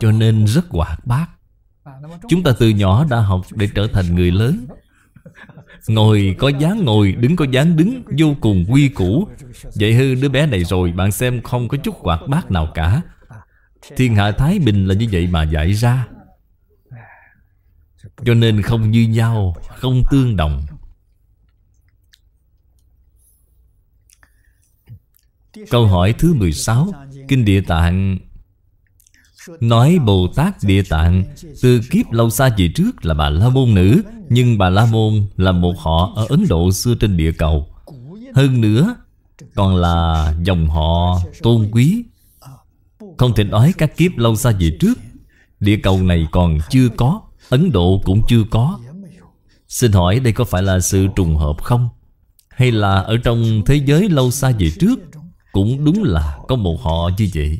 Cho nên rất hoạt bát Chúng ta từ nhỏ đã học để trở thành người lớn Ngồi có dáng ngồi, đứng có dáng đứng Vô cùng quy củ Vậy hư đứa bé này rồi Bạn xem không có chút quạt bát nào cả Thiên hạ Thái Bình là như vậy mà giải ra Cho nên không như nhau Không tương đồng Câu hỏi thứ 16 Kinh Địa Tạng Nói Bồ Tát Địa Tạng Từ kiếp lâu xa về trước là bà La Môn nữ Nhưng bà La Môn là một họ ở Ấn Độ xưa trên địa cầu Hơn nữa còn là dòng họ tôn quý không thể nói các kiếp lâu xa về trước Địa cầu này còn chưa có Ấn Độ cũng chưa có Xin hỏi đây có phải là sự trùng hợp không? Hay là ở trong thế giới lâu xa về trước Cũng đúng là có một họ như vậy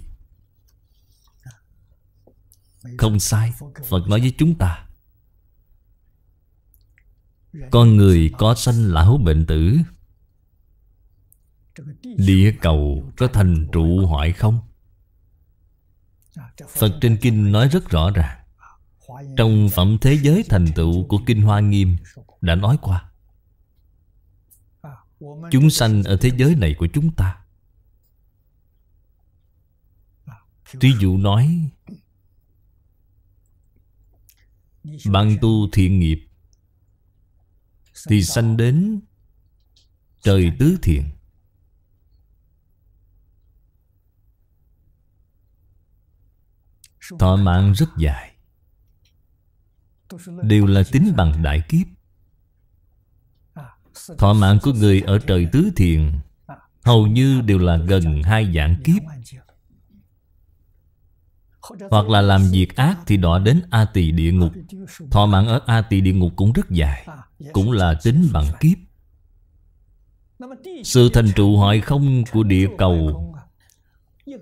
Không sai Phật nói với chúng ta Con người có sanh lão bệnh tử Địa cầu có thành trụ hoại không? Phật trên kinh nói rất rõ ràng Trong phẩm thế giới thành tựu của Kinh Hoa Nghiêm Đã nói qua Chúng sanh ở thế giới này của chúng ta Thí dụ nói Bạn tu thiện nghiệp Thì sanh đến Trời tứ thiện Thọ mạng rất dài Đều là tính bằng đại kiếp Thọ mạng của người ở trời tứ thiền Hầu như đều là gần hai dạng kiếp Hoặc là làm việc ác thì đọa đến A tỳ địa ngục Thọ mạng ở A tỳ địa ngục cũng rất dài Cũng là tính bằng kiếp Sự thành trụ hoại không của địa cầu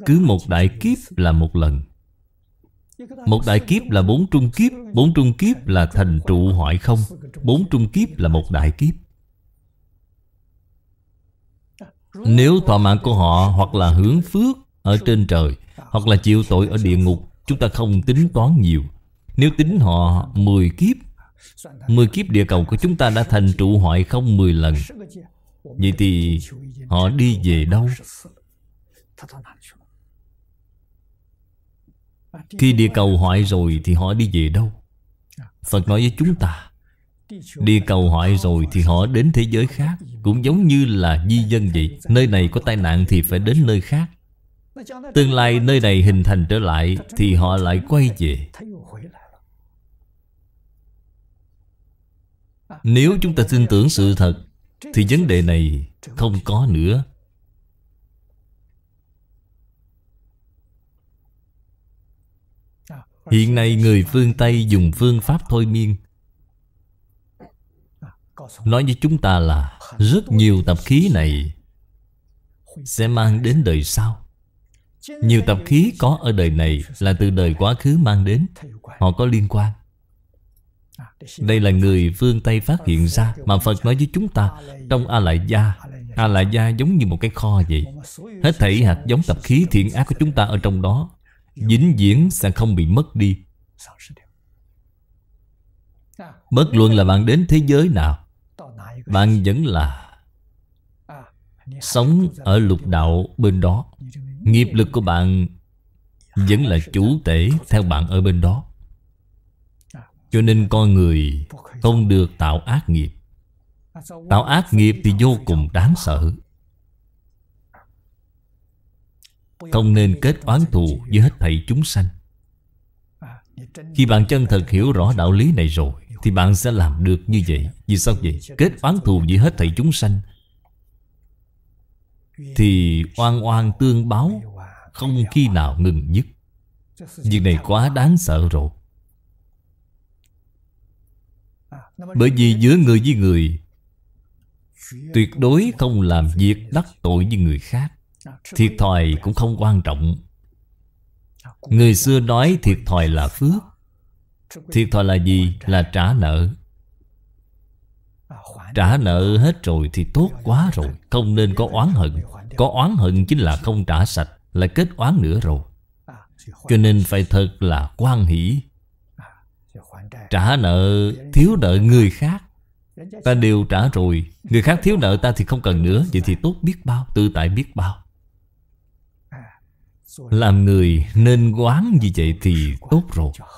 Cứ một đại kiếp là một lần một đại kiếp là bốn trung kiếp Bốn trung kiếp là thành trụ hoại không Bốn trung kiếp là một đại kiếp Nếu thọ mạng của họ hoặc là hướng phước ở trên trời Hoặc là chịu tội ở địa ngục Chúng ta không tính toán nhiều Nếu tính họ 10 kiếp 10 kiếp địa cầu của chúng ta đã thành trụ hoại không 10 lần Vậy thì họ đi về đâu? Khi địa cầu hoại rồi thì họ đi về đâu? À, Phật nói với chúng ta Địa cầu hoại rồi thì họ đến thế giới khác Cũng giống như là di dân vậy Nơi này có tai nạn thì phải đến nơi khác Tương lai nơi này hình thành trở lại Thì họ lại quay về Nếu chúng ta tin tưởng sự thật Thì vấn đề này không có nữa hiện nay người phương tây dùng phương pháp thôi miên nói với chúng ta là rất nhiều tập khí này sẽ mang đến đời sau nhiều tập khí có ở đời này là từ đời quá khứ mang đến họ có liên quan đây là người phương Tây phát hiện ra Mà Phật nói với chúng ta Trong A-lại gia A-lại gia giống như một cái kho vậy Hết thảy hạt giống tập khí thiện ác của chúng ta ở trong đó vĩnh viễn sẽ không bị mất đi bất luận là bạn đến thế giới nào bạn vẫn là sống ở lục đạo bên đó nghiệp lực của bạn vẫn là chủ tể theo bạn ở bên đó cho nên con người không được tạo ác nghiệp tạo ác nghiệp thì vô cùng đáng sợ Không nên kết oán thù với hết thảy chúng sanh Khi bạn chân thật hiểu rõ đạo lý này rồi Thì bạn sẽ làm được như vậy Vì sao vậy? Kết oán thù với hết thảy chúng sanh Thì oan oan tương báo Không khi nào ngừng dứt Việc này quá đáng sợ rồi Bởi vì giữa người với người Tuyệt đối không làm việc đắc tội với người khác thiệt thòi cũng không quan trọng người xưa nói thiệt thòi là phước thiệt thòi là gì là trả nợ ờ, trả nợ hết rồi thì tốt quá rồi không nên có oán hận có oán hận chính là không trả sạch là kết oán nữa rồi à, cho nên phải thật là quan hỷ à, trả nợ thiếu nợ người khác ta đều trả rồi người khác thiếu nợ ta thì không cần nữa vậy thì tốt biết bao tự tại biết bao làm người nên quán như vậy thì tốt rồi ừ.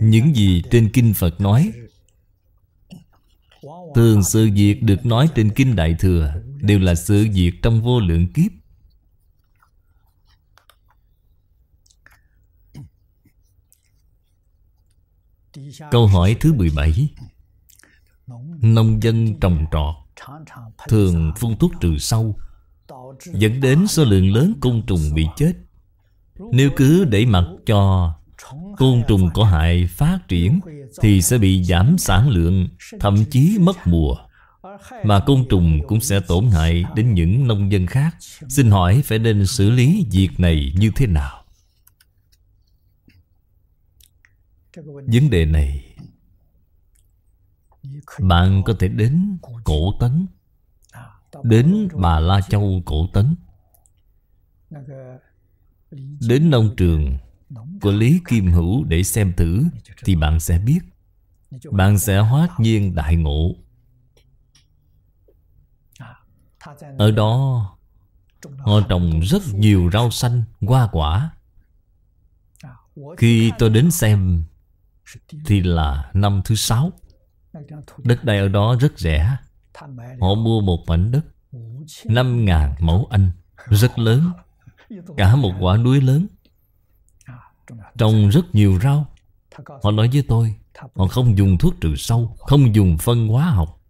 Những gì trên Kinh Phật nói ừ. Thường sự việc được nói trên Kinh Đại Thừa Đều là sự việc trong vô lượng kiếp Câu hỏi thứ 17 Nông dân trồng trọt Thường phun thuốc trừ sâu Dẫn đến số lượng lớn côn trùng bị chết Nếu cứ để mặc cho côn trùng có hại phát triển Thì sẽ bị giảm sản lượng Thậm chí mất mùa Mà côn trùng cũng sẽ tổn hại đến những nông dân khác Xin hỏi phải nên xử lý việc này như thế nào? vấn đề này bạn có thể đến cổ tấn đến bà la châu cổ tấn đến nông trường của lý kim hữu để xem thử thì bạn sẽ biết bạn sẽ hóa nhiên đại ngộ ở đó họ trồng rất nhiều rau xanh hoa quả khi tôi đến xem thì là năm thứ sáu đất đai ở đó rất rẻ họ mua một mảnh đất năm ngàn mẫu anh rất lớn cả một quả núi lớn trồng rất nhiều rau họ nói với tôi họ không dùng thuốc trừ sâu không dùng phân hóa học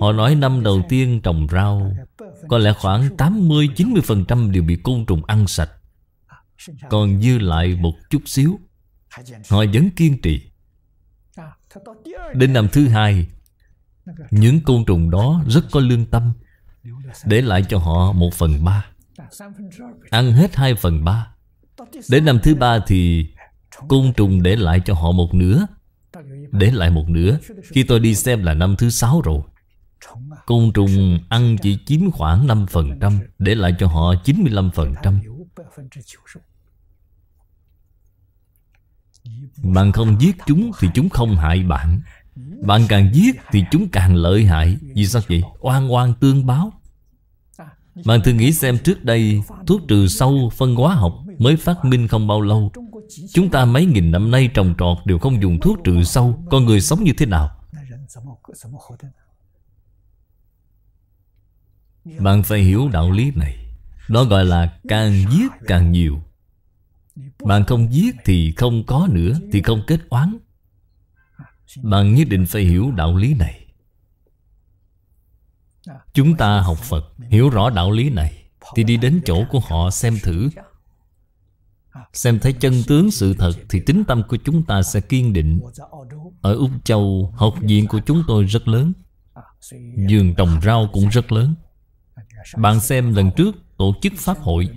họ nói năm đầu tiên trồng rau có lẽ khoảng 80-90% đều bị côn trùng ăn sạch còn dư lại một chút xíu Họ vẫn kiên trì Đến năm thứ hai Những côn trùng đó rất có lương tâm Để lại cho họ một phần ba Ăn hết hai phần ba Đến năm thứ ba thì Côn trùng để lại cho họ một nửa Để lại một nửa Khi tôi đi xem là năm thứ sáu rồi Côn trùng ăn chỉ chiếm khoảng 5% Để lại cho họ 95% bạn không giết chúng thì chúng không hại bạn Bạn càng giết thì chúng càng lợi hại Vì sao vậy? Oan oan tương báo Bạn thử nghĩ xem trước đây Thuốc trừ sâu phân hóa học mới phát minh không bao lâu Chúng ta mấy nghìn năm nay trồng trọt đều không dùng thuốc trừ sâu Con người sống như thế nào? Bạn phải hiểu đạo lý này Đó gọi là càng giết càng nhiều bạn không giết thì không có nữa Thì không kết oán Bạn nhất định phải hiểu đạo lý này Chúng ta học Phật Hiểu rõ đạo lý này Thì đi đến chỗ của họ xem thử Xem thấy chân tướng sự thật Thì tính tâm của chúng ta sẽ kiên định Ở Úc Châu Học viện của chúng tôi rất lớn Giường trồng rau cũng rất lớn Bạn xem lần trước tổ chức pháp hội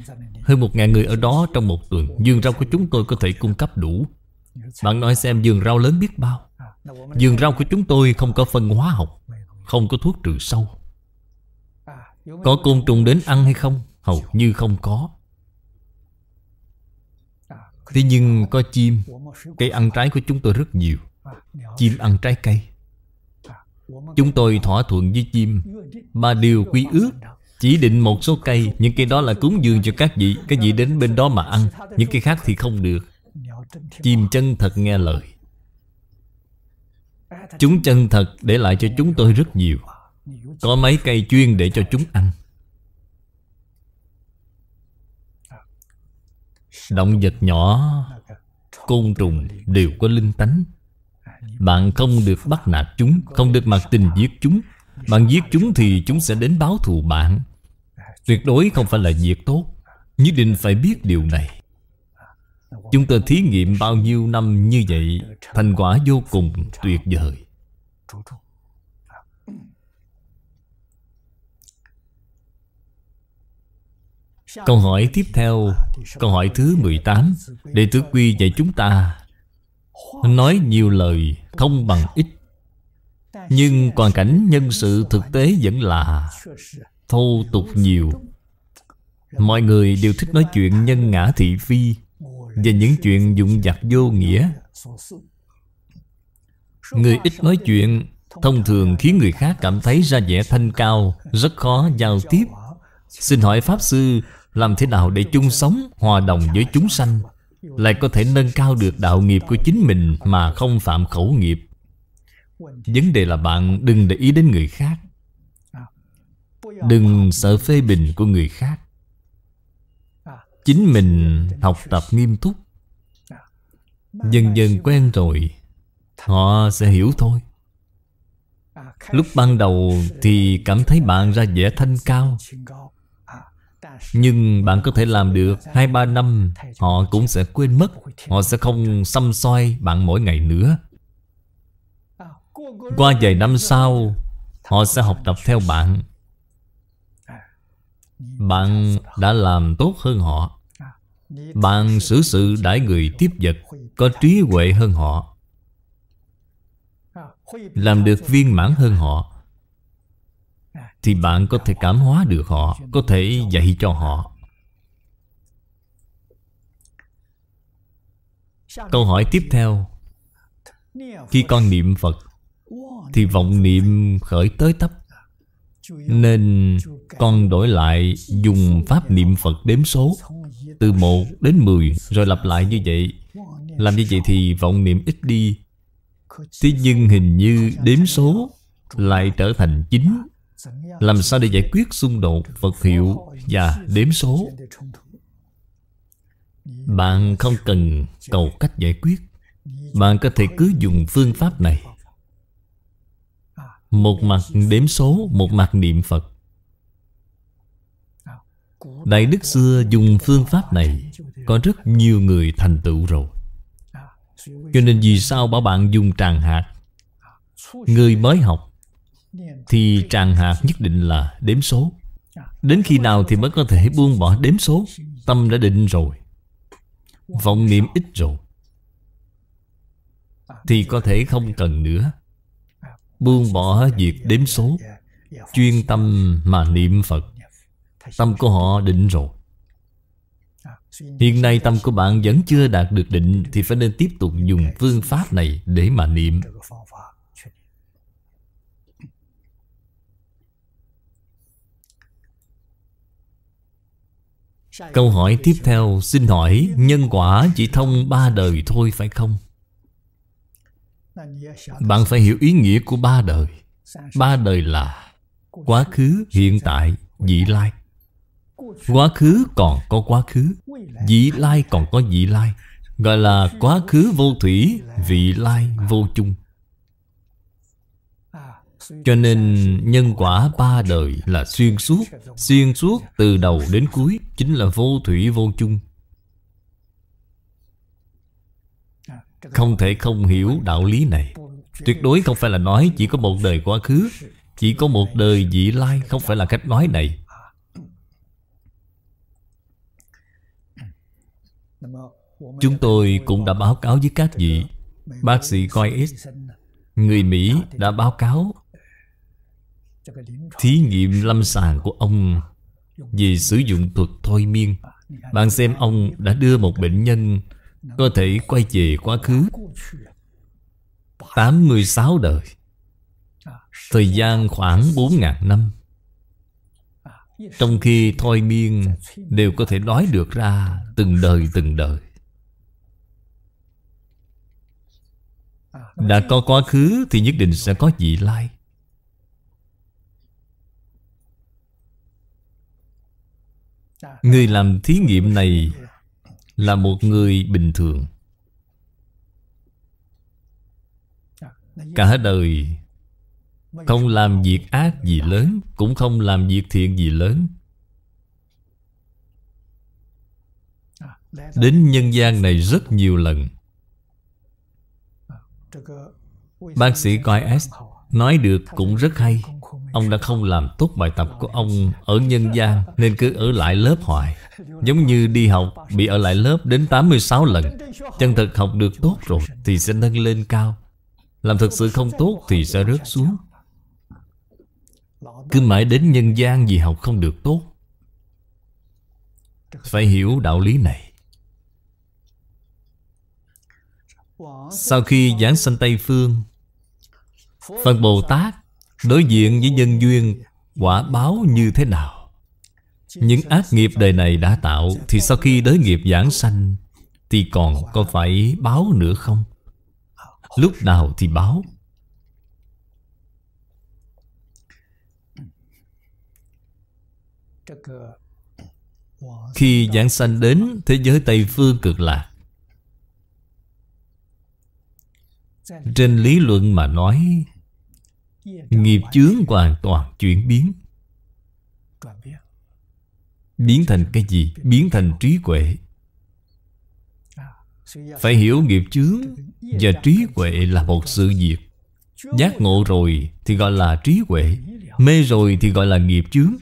hơn một ngàn người ở đó trong một tuần Dường rau của chúng tôi có thể cung cấp đủ Bạn nói xem dường rau lớn biết bao dường rau của chúng tôi không có phân hóa học Không có thuốc trừ sâu Có côn trùng đến ăn hay không? Hầu như không có Thế nhưng có chim Cây ăn trái của chúng tôi rất nhiều Chim ăn trái cây Chúng tôi thỏa thuận với chim Ba điều quy ước chỉ định một số cây Những cây đó là cúng dường cho các vị Các vị đến bên đó mà ăn Những cây khác thì không được Chim chân thật nghe lời Chúng chân thật để lại cho chúng tôi rất nhiều Có mấy cây chuyên để cho chúng ăn Động vật nhỏ Côn trùng đều có linh tánh Bạn không được bắt nạt chúng Không được mặc tình giết chúng Bạn giết chúng thì chúng sẽ đến báo thù bạn Tuyệt đối không phải là việc tốt Nhất định phải biết điều này Chúng ta thí nghiệm bao nhiêu năm như vậy Thành quả vô cùng tuyệt vời Câu hỏi tiếp theo Câu hỏi thứ 18 Đệ tử Quy dạy chúng ta Nói nhiều lời không bằng ít Nhưng hoàn cảnh nhân sự thực tế vẫn là thô tục nhiều Mọi người đều thích nói chuyện nhân ngã thị phi Và những chuyện dụng vặt vô nghĩa Người ít nói chuyện Thông thường khiến người khác cảm thấy ra vẻ thanh cao Rất khó giao tiếp Xin hỏi Pháp Sư Làm thế nào để chung sống Hòa đồng với chúng sanh Lại có thể nâng cao được đạo nghiệp của chính mình Mà không phạm khẩu nghiệp Vấn đề là bạn đừng để ý đến người khác đừng sợ phê bình của người khác chính mình học tập nghiêm túc dần dần quen rồi họ sẽ hiểu thôi lúc ban đầu thì cảm thấy bạn ra vẻ thanh cao nhưng bạn có thể làm được hai ba năm Họ cũng sẽ quên mất Họ sẽ không xăm soi bạn mỗi ngày nữa Qua vài năm sau Họ sẽ học tập theo bạn bạn đã làm tốt hơn họ Bạn xử sự đãi người tiếp vật Có trí huệ hơn họ Làm được viên mãn hơn họ Thì bạn có thể cảm hóa được họ Có thể dạy cho họ Câu hỏi tiếp theo Khi con niệm Phật Thì vọng niệm khởi tới tấp nên con đổi lại dùng pháp niệm Phật đếm số Từ 1 đến 10 rồi lặp lại như vậy Làm như vậy thì vọng niệm ít đi Thế nhưng hình như đếm số lại trở thành chính Làm sao để giải quyết xung đột Phật hiệu và đếm số Bạn không cần cầu cách giải quyết Bạn có thể cứ dùng phương pháp này một mặt đếm số Một mặt niệm Phật Đại đức xưa dùng phương pháp này Có rất nhiều người thành tựu rồi Cho nên vì sao bảo bạn dùng tràng hạt Người mới học Thì tràng hạt nhất định là đếm số Đến khi nào thì mới có thể buông bỏ đếm số Tâm đã định rồi Vọng niệm ít rồi Thì có thể không cần nữa Buông bỏ việc đếm số Chuyên tâm mà niệm Phật Tâm của họ định rồi Hiện nay tâm của bạn vẫn chưa đạt được định Thì phải nên tiếp tục dùng phương pháp này để mà niệm Câu hỏi tiếp theo xin hỏi Nhân quả chỉ thông ba đời thôi phải không? bạn phải hiểu ý nghĩa của ba đời ba đời là quá khứ hiện tại vị lai quá khứ còn có quá khứ vị lai còn có vị lai gọi là quá khứ vô thủy vị lai vô chung cho nên nhân quả ba đời là xuyên suốt Xuyên suốt từ đầu đến cuối Chính là vô thủy vô chung Không thể không hiểu đạo lý này Tuyệt đối không phải là nói chỉ có một đời quá khứ Chỉ có một đời vị lai Không phải là cách nói này Chúng tôi cũng đã báo cáo với các vị Bác sĩ Coix Người Mỹ đã báo cáo Thí nghiệm lâm sàng của ông Về sử dụng thuật thôi miên Bạn xem ông đã đưa một bệnh nhân có thể quay về quá khứ 86 đời Thời gian khoảng 4.000 năm Trong khi thôi miên Đều có thể nói được ra Từng đời từng đời Đã có quá khứ Thì nhất định sẽ có vị lai Người làm thí nghiệm này là một người bình thường Cả đời Không làm việc ác gì lớn Cũng không làm việc thiện gì lớn Đến nhân gian này rất nhiều lần Bác sĩ Coi S Nói được cũng rất hay Ông đã không làm tốt bài tập của ông ở nhân gian Nên cứ ở lại lớp hoài Giống như đi học bị ở lại lớp đến 86 lần Chân thật học được tốt rồi thì sẽ nâng lên cao Làm thực sự không tốt thì sẽ rớt xuống Cứ mãi đến nhân gian vì học không được tốt Phải hiểu đạo lý này Sau khi giảng sanh Tây Phương Phật Bồ Tát Đối diện với nhân duyên Quả báo như thế nào Những ác nghiệp đời này đã tạo Thì sau khi đới nghiệp giảng sanh Thì còn có phải báo nữa không Lúc nào thì báo Khi giảng sanh đến thế giới Tây Phương cực lạc Trên lý luận mà nói nghiệp chướng hoàn toàn chuyển biến biến thành cái gì biến thành trí huệ à, phải hiểu nghiệp chướng và trí huệ là một sự việc giác ngộ rồi thì gọi là trí huệ mê rồi thì gọi là nghiệp chướng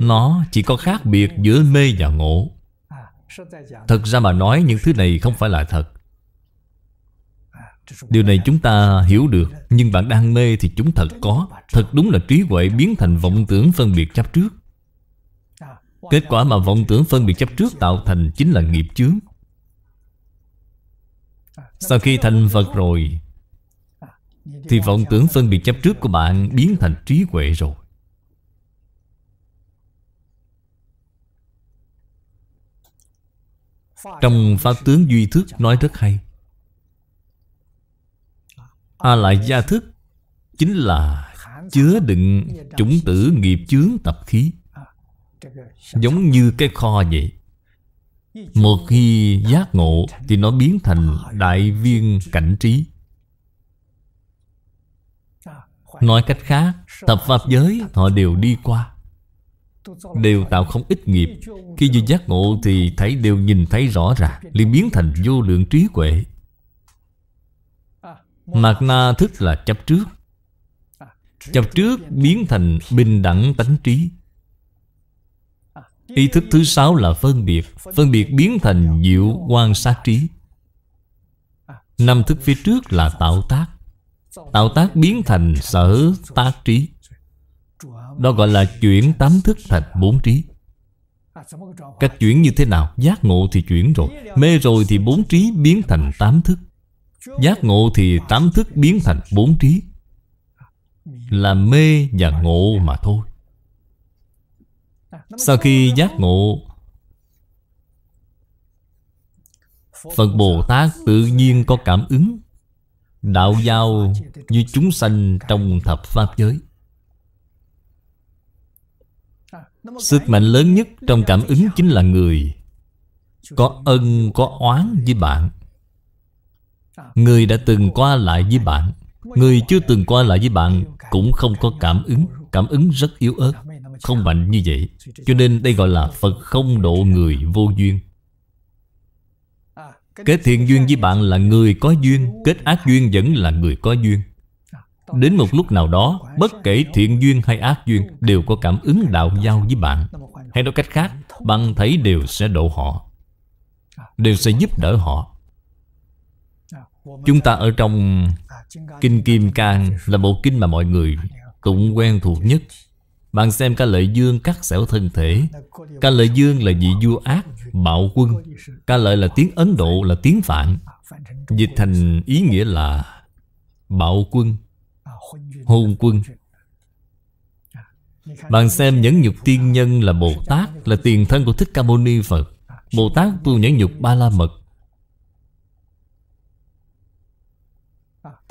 nó chỉ có khác biệt giữa mê và ngộ à, thật ra mà nói những thứ này không phải là thật Điều này chúng ta hiểu được Nhưng bạn đang mê thì chúng thật có Thật đúng là trí huệ biến thành vọng tưởng phân biệt chấp trước Kết quả mà vọng tưởng phân biệt chấp trước tạo thành chính là nghiệp chướng Sau khi thành Phật rồi Thì vọng tưởng phân biệt chấp trước của bạn biến thành trí huệ rồi Trong Pháp tướng Duy Thức nói rất hay A lại gia thức Chính là chứa đựng chủng tử nghiệp chướng tập khí Giống như cái kho vậy Một khi giác ngộ Thì nó biến thành đại viên cảnh trí Nói cách khác Tập Pháp giới họ đều đi qua Đều tạo không ít nghiệp Khi vừa giác ngộ thì thấy đều nhìn thấy rõ ràng liền biến thành vô lượng trí huệ mạt na thức là chấp trước Chấp trước biến thành bình đẳng tánh trí Ý thức thứ sáu là phân biệt Phân biệt biến thành diệu quan sát trí Năm thức phía trước là tạo tác Tạo tác biến thành sở tác trí Đó gọi là chuyển tám thức thành bốn trí Cách chuyển như thế nào? Giác ngộ thì chuyển rồi Mê rồi thì bốn trí biến thành tám thức Giác ngộ thì tám thức biến thành bốn trí Là mê và ngộ mà thôi Sau khi giác ngộ Phật Bồ Tát tự nhiên có cảm ứng Đạo giao như chúng sanh trong thập pháp giới Sức mạnh lớn nhất trong cảm ứng chính là người Có ân, có oán với bạn Người đã từng qua lại với bạn Người chưa từng qua lại với bạn Cũng không có cảm ứng Cảm ứng rất yếu ớt Không mạnh như vậy Cho nên đây gọi là Phật không độ người vô duyên Kết thiện duyên với bạn là người có duyên Kết ác duyên vẫn là người có duyên Đến một lúc nào đó Bất kể thiện duyên hay ác duyên Đều có cảm ứng đạo giao với bạn Hay nói cách khác Bạn thấy đều sẽ độ họ Đều sẽ giúp đỡ họ Chúng ta ở trong Kinh Kim Cang Là bộ kinh mà mọi người cũng quen thuộc nhất Bạn xem ca lợi dương cắt xẻo thân thể Ca lợi dương là vị vua ác Bạo quân Ca lợi là tiếng Ấn Độ là tiếng Phạn Dịch thành ý nghĩa là Bạo quân Hôn quân Bạn xem nhẫn nhục tiên nhân là Bồ Tát Là tiền thân của Thích Ca Mâu Ni Phật Bồ Tát tu nhẫn nhục ba la mật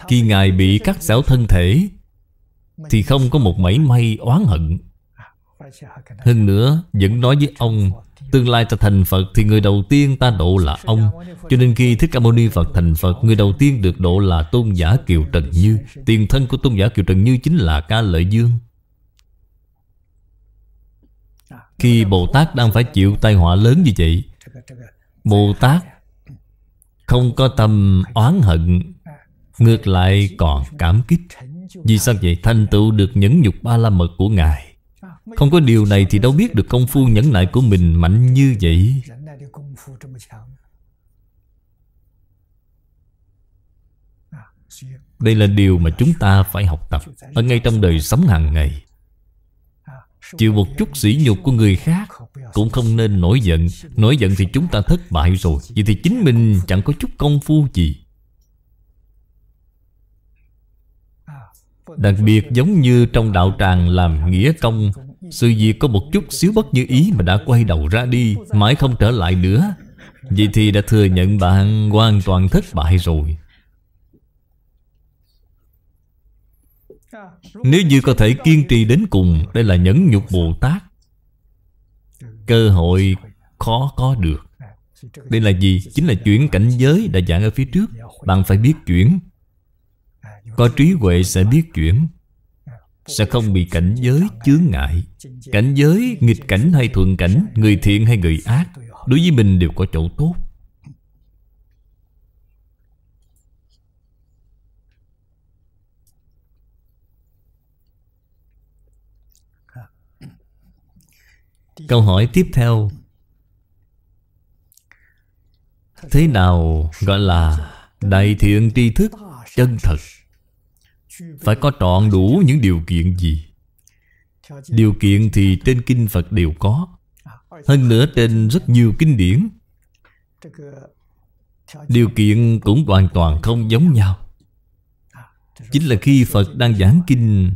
Khi Ngài bị cắt xảo thân thể Thì không có một mảy may oán hận Hơn nữa Vẫn nói với ông Tương lai ta thành Phật thì người đầu tiên ta độ là ông Cho nên khi Thích Ca Mâu Ni Phật thành Phật Người đầu tiên được độ là Tôn giả Kiều Trần Như Tiền thân của Tôn giả Kiều Trần Như chính là Ca Lợi Dương Khi Bồ Tát đang phải chịu tai họa lớn như vậy Bồ Tát không có tâm oán hận Ngược lại còn cảm kích Vì sao vậy thành tựu được nhẫn nhục ba la mật của Ngài Không có điều này thì đâu biết được công phu nhẫn nại của mình mạnh như vậy Đây là điều mà chúng ta phải học tập Ở ngay trong đời sống hàng ngày Chịu một chút sỉ nhục của người khác Cũng không nên nổi giận Nổi giận thì chúng ta thất bại rồi Vậy thì chính mình chẳng có chút công phu gì Đặc biệt giống như trong đạo tràng làm nghĩa công Sự việc có một chút xíu bất như ý mà đã quay đầu ra đi Mãi không trở lại nữa Vậy thì đã thừa nhận bạn hoàn toàn thất bại rồi Nếu như có thể kiên trì đến cùng Đây là nhẫn nhục Bồ Tát Cơ hội khó có được Đây là gì? Chính là chuyển cảnh giới đã giảng ở phía trước Bạn phải biết chuyển có trí huệ sẽ biết chuyển Sẽ không bị cảnh giới chướng ngại Cảnh giới, nghịch cảnh hay thuận cảnh Người thiện hay người ác Đối với mình đều có chỗ tốt Câu hỏi tiếp theo Thế nào gọi là Đại thiện tri thức chân thật phải có trọn đủ những điều kiện gì điều kiện thì trên kinh phật đều có hơn nữa trên rất nhiều kinh điển điều kiện cũng hoàn toàn không giống nhau chính là khi phật đang giảng kinh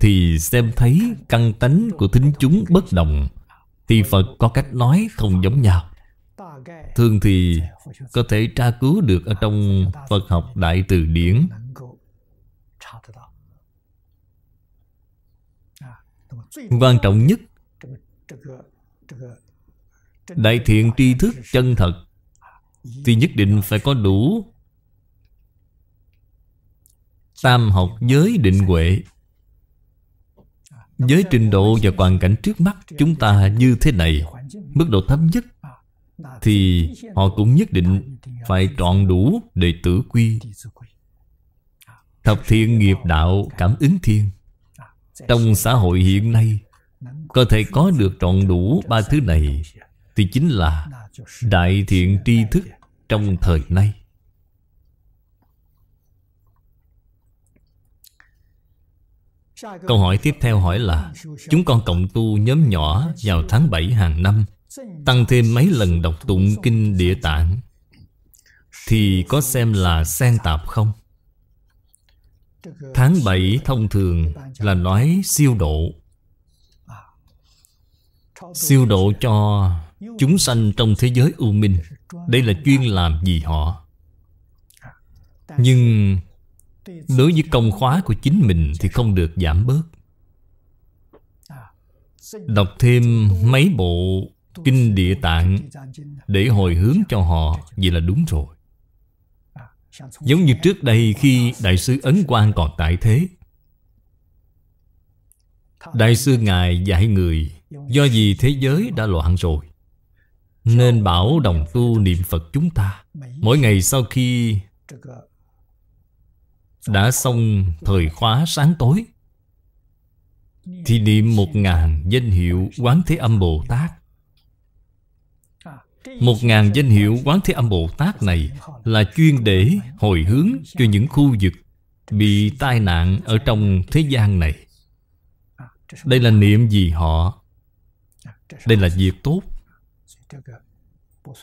thì xem thấy căn tánh của thính chúng bất đồng thì phật có cách nói không giống nhau thường thì có thể tra cứu được ở trong phật học đại từ điển À, quan trọng nhất đại thiện tri thức chân thật thì nhất định phải có đủ tam học giới định huệ với à, trình độ và hoàn cảnh trước mắt chúng ta như thế này mức độ thấp nhất à, thì họ cũng nhất định phải chọn đủ đệ tử quy Thập thiện nghiệp đạo cảm ứng thiên Trong xã hội hiện nay Có thể có được trọn đủ ba thứ này Thì chính là Đại thiện tri thức trong thời nay Câu hỏi tiếp theo hỏi là Chúng con cộng tu nhóm nhỏ vào tháng 7 hàng năm Tăng thêm mấy lần đọc tụng kinh địa tạng Thì có xem là sen tạp không? Tháng 7 thông thường là nói siêu độ Siêu độ cho chúng sanh trong thế giới u minh Đây là chuyên làm gì họ Nhưng đối với công khóa của chính mình thì không được giảm bớt Đọc thêm mấy bộ kinh địa tạng Để hồi hướng cho họ Vậy là đúng rồi Giống như trước đây khi Đại sư Ấn Quang còn tại thế Đại sư Ngài dạy người Do vì thế giới đã loạn rồi Nên bảo đồng tu niệm Phật chúng ta Mỗi ngày sau khi Đã xong thời khóa sáng tối Thì niệm một ngàn danh hiệu Quán Thế Âm Bồ Tát một ngàn danh hiệu Quán Thế Âm Bồ Tát này Là chuyên để hồi hướng cho những khu vực Bị tai nạn ở trong thế gian này Đây là niệm gì họ Đây là việc tốt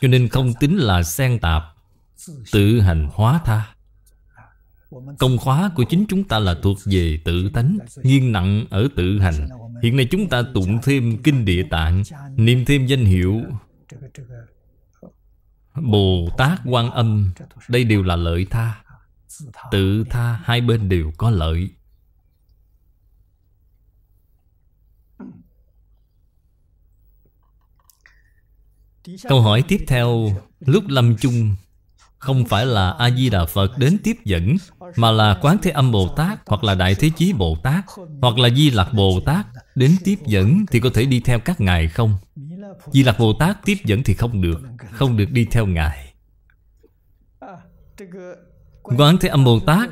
Cho nên không tính là xen tạp Tự hành hóa tha Công khóa của chính chúng ta là thuộc về tự tánh Nghiêng nặng ở tự hành Hiện nay chúng ta tụng thêm kinh địa tạng Niệm thêm danh hiệu Bồ Tát Quan Âm Đây đều là lợi tha Tự tha hai bên đều có lợi Câu hỏi tiếp theo Lúc lâm chung Không phải là A-di-đà Phật đến tiếp dẫn Mà là Quán Thế Âm Bồ Tát Hoặc là Đại Thế Chí Bồ Tát Hoặc là Di Lặc Bồ Tát Đến tiếp dẫn thì có thể đi theo các ngài không? di là Bồ Tát tiếp dẫn thì không được Không được đi theo Ngài Quán Thế Âm Bồ Tát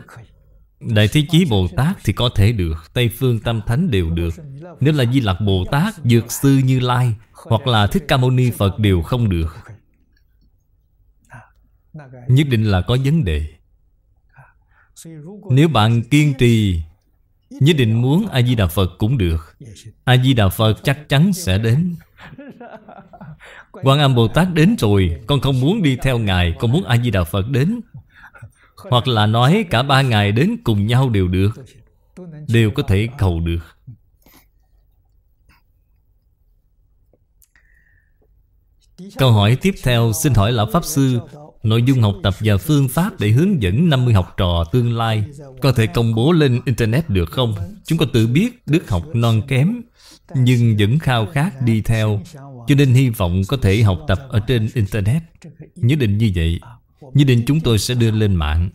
Đại Thế Chí Bồ Tát thì có thể được Tây Phương Tam Thánh đều được Nếu là Di Lạc Bồ Tát, Dược Sư Như Lai Hoặc là Thích Ca Mâu Ni Phật đều không được Nhất định là có vấn đề Nếu bạn kiên trì Nhất định muốn A-di-đà Phật cũng được A-di-đà Phật chắc chắn sẽ đến Quan Âm Bồ Tát đến rồi Con không muốn đi theo Ngài Con muốn A-di-đà Phật đến Hoặc là nói cả ba Ngài đến cùng nhau đều được Đều có thể cầu được Câu hỏi tiếp theo xin hỏi Lão Pháp Sư Nội dung học tập và phương pháp để hướng dẫn 50 học trò tương lai Có thể công bố lên Internet được không? Chúng con tự biết đức học non kém Nhưng vẫn khao khát đi theo Cho nên hy vọng có thể học tập ở trên Internet Nhất định như vậy Nhất định chúng tôi sẽ đưa lên mạng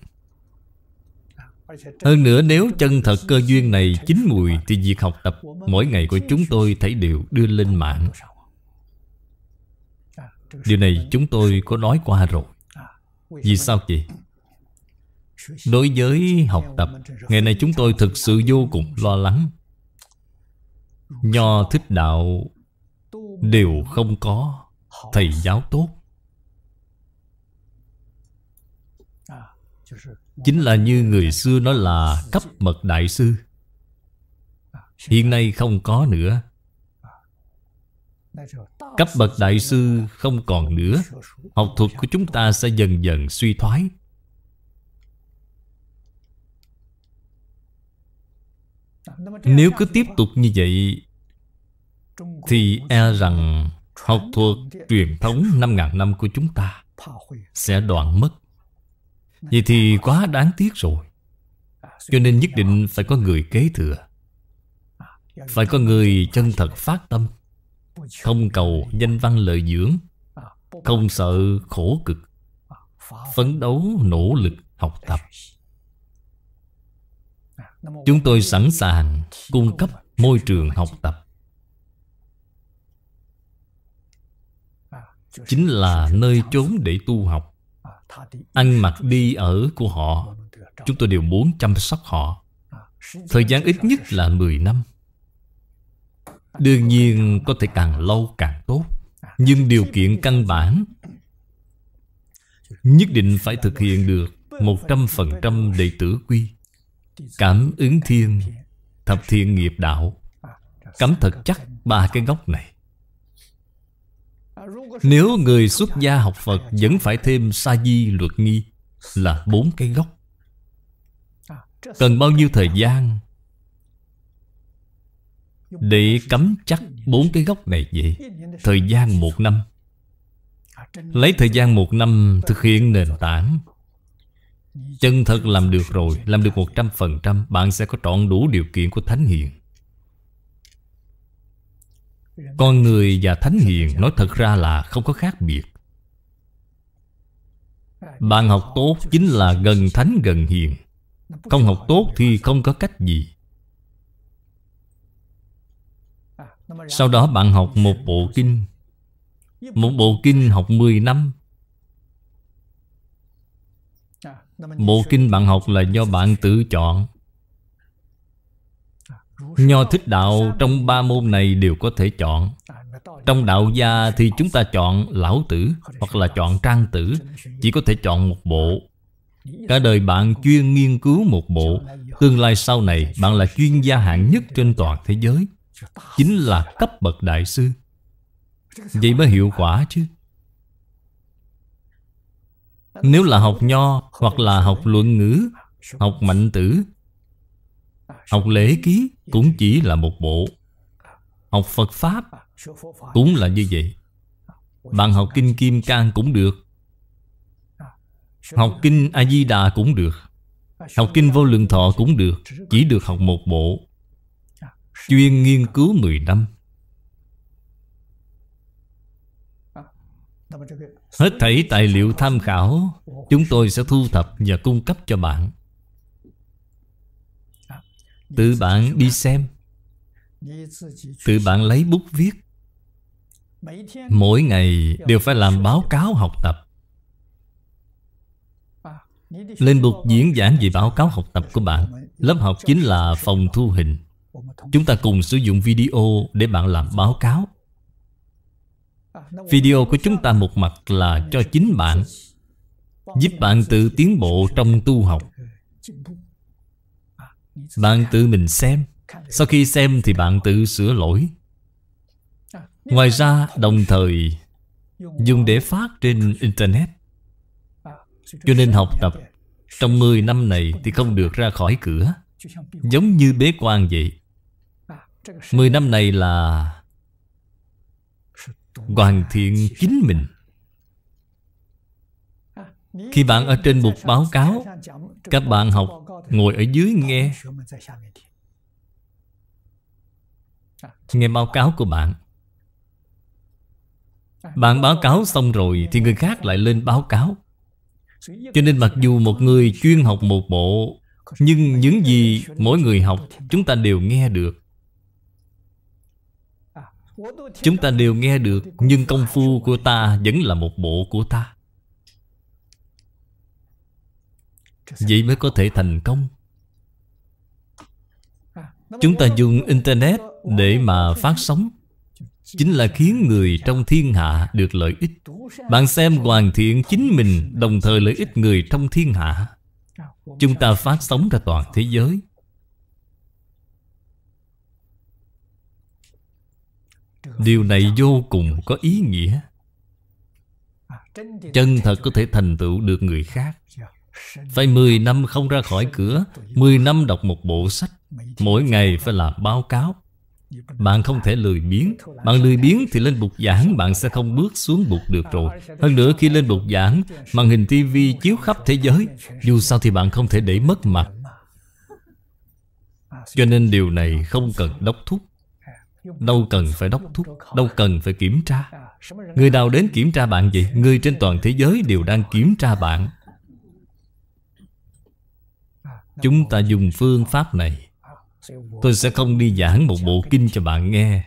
Hơn nữa nếu chân thật cơ duyên này chín mùi Thì việc học tập mỗi ngày của chúng tôi thấy đều đưa lên mạng Điều này chúng tôi có nói qua rồi vì sao vậy? Đối với học tập Ngày nay chúng tôi thực sự vô cùng lo lắng Nho thích đạo Đều không có Thầy giáo tốt à, Chính là như người xưa nói là Cấp mật đại sư à, Hiện nay không có nữa à, Cấp bậc đại sư không còn nữa Học thuật của chúng ta sẽ dần dần suy thoái Nếu cứ tiếp tục như vậy Thì e rằng Học thuật truyền thống 5.000 năm của chúng ta Sẽ đoạn mất Vậy thì quá đáng tiếc rồi Cho nên nhất định phải có người kế thừa Phải có người chân thật phát tâm không cầu danh văn lợi dưỡng Không sợ khổ cực Phấn đấu nỗ lực học tập Chúng tôi sẵn sàng cung cấp môi trường học tập Chính là nơi trốn để tu học Ăn mặc đi ở của họ Chúng tôi đều muốn chăm sóc họ Thời gian ít nhất là 10 năm Đương nhiên có thể càng lâu càng tốt Nhưng điều kiện căn bản Nhất định phải thực hiện được một trăm phần trăm đệ tử quy Cảm ứng thiên Thập thiện nghiệp đạo Cắm thật chắc ba cái góc này Nếu người xuất gia học Phật Vẫn phải thêm sa di luật nghi Là bốn cái góc Cần bao nhiêu thời gian để cắm chắc bốn cái gốc này vậy Thời gian một năm Lấy thời gian một năm thực hiện nền tảng Chân thật làm được rồi Làm được 100% Bạn sẽ có trọn đủ điều kiện của Thánh Hiền Con người và Thánh Hiền Nói thật ra là không có khác biệt Bạn học tốt chính là gần Thánh gần Hiền Không học tốt thì không có cách gì Sau đó bạn học một bộ kinh Một bộ kinh học 10 năm Bộ kinh bạn học là do bạn tự chọn Nho thích đạo trong ba môn này đều có thể chọn Trong đạo gia thì chúng ta chọn lão tử Hoặc là chọn trang tử Chỉ có thể chọn một bộ Cả đời bạn chuyên nghiên cứu một bộ Tương lai sau này bạn là chuyên gia hạng nhất trên toàn thế giới chính là cấp bậc đại sư vậy mới hiệu quả chứ nếu là học nho hoặc là học luận ngữ học mạnh tử học lễ ký cũng chỉ là một bộ học phật pháp cũng là như vậy bạn học kinh kim cang cũng được học kinh a di đà cũng được học kinh vô lượng thọ cũng được chỉ được học một bộ chuyên nghiên cứu 10 năm. Hết thảy tài liệu tham khảo Chúng tôi sẽ thu thập và cung cấp cho bạn Tự bạn đi xem Tự bạn lấy bút viết Mỗi ngày đều phải làm báo cáo học tập Lên bục diễn giảng về báo cáo học tập của bạn Lớp học chính là phòng thu hình Chúng ta cùng sử dụng video để bạn làm báo cáo Video của chúng ta một mặt là cho chính bạn Giúp bạn tự tiến bộ trong tu học Bạn tự mình xem Sau khi xem thì bạn tự sửa lỗi Ngoài ra đồng thời Dùng để phát trên Internet Cho nên học tập Trong 10 năm này thì không được ra khỏi cửa Giống như bế quan vậy Mười năm này là Hoàn thiện chính mình Khi bạn ở trên mục báo cáo Các bạn học ngồi ở dưới nghe Nghe báo cáo của bạn Bạn báo cáo xong rồi Thì người khác lại lên báo cáo Cho nên mặc dù một người chuyên học một bộ Nhưng những gì mỗi người học Chúng ta đều nghe được Chúng ta đều nghe được Nhưng công phu của ta vẫn là một bộ của ta Vậy mới có thể thành công Chúng ta dùng Internet để mà phát sóng Chính là khiến người trong thiên hạ được lợi ích Bạn xem hoàn thiện chính mình Đồng thời lợi ích người trong thiên hạ Chúng ta phát sóng ra toàn thế giới điều này vô cùng có ý nghĩa chân thật có thể thành tựu được người khác phải 10 năm không ra khỏi cửa 10 năm đọc một bộ sách Mỗi ngày phải làm báo cáo Bạn không thể lười biếng Bạn lười biếng thì lên bục giảng Bạn sẽ không bước xuống bục được rồi Hơn nữa khi lên bục giảng Màn hình tivi chiếu khắp thế giới Dù sao thì bạn không thể để mất mặt Cho nên điều này không cần đốc thúc Đâu cần phải đốc thúc Đâu cần phải kiểm tra Người nào đến kiểm tra bạn gì Người trên toàn thế giới đều đang kiểm tra bạn Chúng ta dùng phương pháp này Tôi sẽ không đi giảng một bộ kinh cho bạn nghe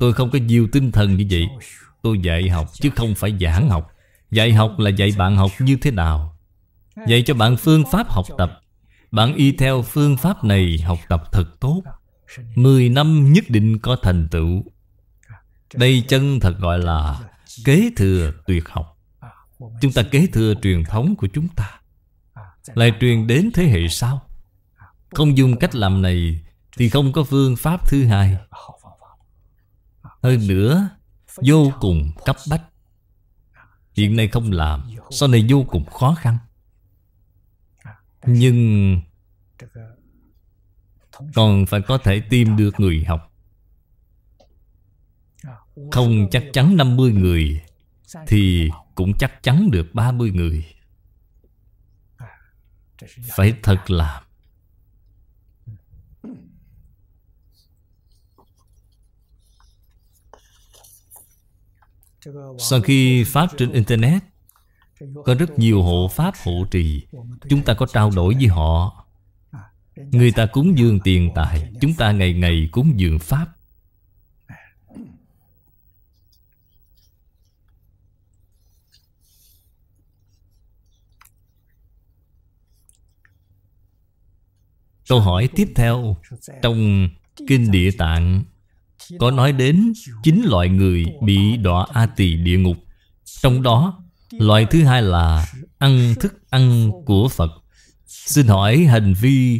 Tôi không có nhiều tinh thần như vậy Tôi dạy học chứ không phải giảng học Dạy học là dạy bạn học như thế nào Dạy cho bạn phương pháp học tập Bạn y theo phương pháp này học tập thật tốt mười năm nhất định có thành tựu Đây chân thật gọi là kế thừa tuyệt học Chúng ta kế thừa truyền thống của chúng ta Lại truyền đến thế hệ sau Không dùng cách làm này Thì không có phương pháp thứ hai Hơn nữa Vô cùng cấp bách Hiện nay không làm Sau này vô cùng khó khăn Nhưng còn phải có thể tìm được người học Không chắc chắn 50 người Thì cũng chắc chắn được 30 người Phải thật làm Sau khi Pháp trên Internet Có rất nhiều hộ Pháp hộ trì Chúng ta có trao đổi với họ Người ta cúng dường tiền tài Chúng ta ngày ngày cúng dường Pháp Câu hỏi tiếp theo Trong Kinh Địa Tạng Có nói đến chín loại người bị đọa A Tỳ địa ngục Trong đó Loại thứ hai là ăn thức ăn của Phật Xin hỏi hành vi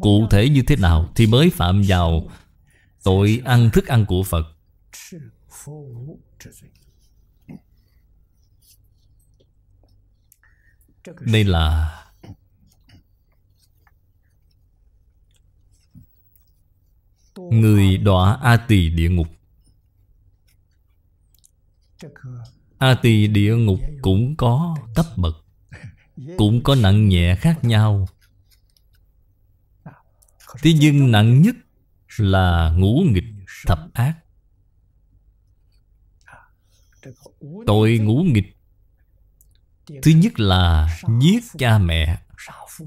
cụ thể như thế nào Thì mới phạm vào tội ăn thức ăn của Phật Đây là Người đọa A Tỳ địa ngục A Tỳ địa ngục cũng có cấp bậc cũng có nặng nhẹ khác nhau Thế nhưng nặng nhất là ngũ nghịch thập ác Tội ngũ nghịch Thứ nhất là giết cha mẹ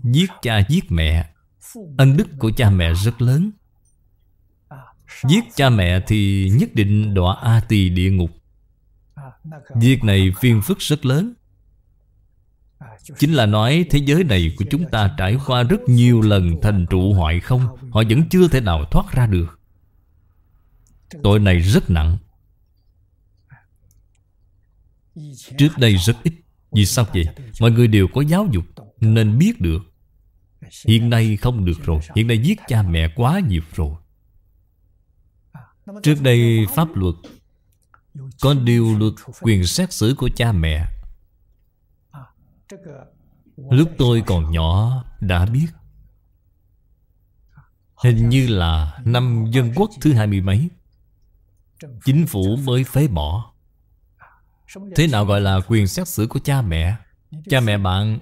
Giết cha giết mẹ Ân đức của cha mẹ rất lớn Giết cha mẹ thì nhất định đọa A tỳ địa ngục Việc này phiền phức rất lớn Chính là nói thế giới này của chúng ta trải qua rất nhiều lần thành trụ hoại không Họ vẫn chưa thể nào thoát ra được Tội này rất nặng Trước đây rất ít Vì sao vậy? Mọi người đều có giáo dục Nên biết được Hiện nay không được rồi Hiện nay giết cha mẹ quá nhiều rồi Trước đây pháp luật Có điều luật quyền xét xử của cha mẹ Lúc tôi còn nhỏ đã biết Hình như là năm dân quốc thứ hai mươi mấy Chính phủ mới phế bỏ Thế nào gọi là quyền xét xử của cha mẹ Cha mẹ bạn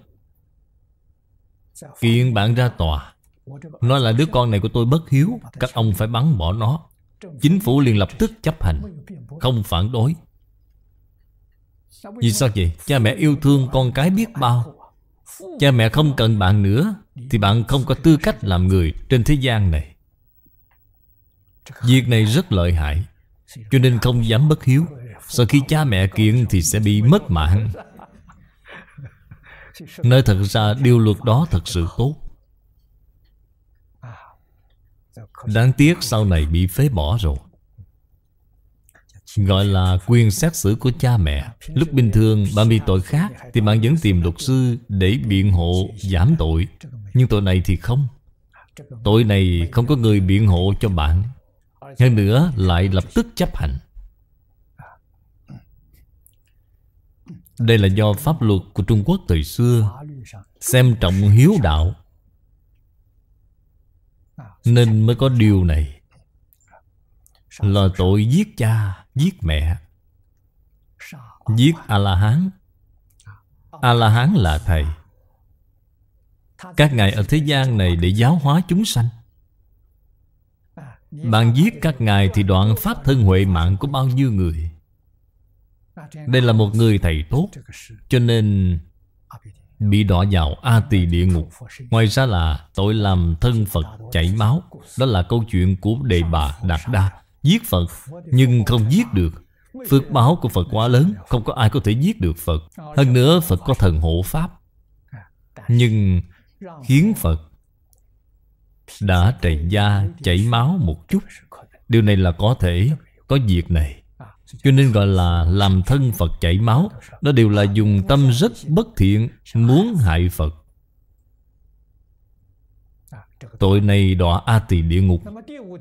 Kiện bạn ra tòa Nói là đứa con này của tôi bất hiếu Các ông phải bắn bỏ nó Chính phủ liền lập tức chấp hành Không phản đối vì sao vậy? Cha mẹ yêu thương con cái biết bao Cha mẹ không cần bạn nữa Thì bạn không có tư cách làm người trên thế gian này Việc này rất lợi hại Cho nên không dám bất hiếu Sau khi cha mẹ kiện thì sẽ bị mất mạng nơi thật ra điều luật đó thật sự tốt Đáng tiếc sau này bị phế bỏ rồi Gọi là quyền xét xử của cha mẹ Lúc bình thường bạn bị tội khác Thì bạn vẫn tìm luật sư để biện hộ giảm tội Nhưng tội này thì không Tội này không có người biện hộ cho bạn Hơn nữa lại lập tức chấp hành Đây là do pháp luật của Trung Quốc thời xưa Xem trọng hiếu đạo Nên mới có điều này Là tội giết cha giết mẹ giết a la hán a la hán là thầy các ngài ở thế gian này để giáo hóa chúng sanh bạn giết các ngài thì đoạn pháp thân huệ mạng của bao nhiêu người Đây là một người thầy tốt Cho nên bị đọa vào A tỳ địa ngục Ngoài ra là tội làm thân Phật chảy máu Đó là câu chuyện của đề bà Đạt Đa Giết Phật Nhưng không giết được Phước báo của Phật quá lớn Không có ai có thể giết được Phật Hơn nữa Phật có thần hộ Pháp Nhưng khiến Phật Đã trầy da chảy máu một chút Điều này là có thể Có việc này cho nên gọi là làm thân Phật chảy máu Đó đều là dùng tâm rất bất thiện Muốn hại Phật Tội này đọa A tỳ địa ngục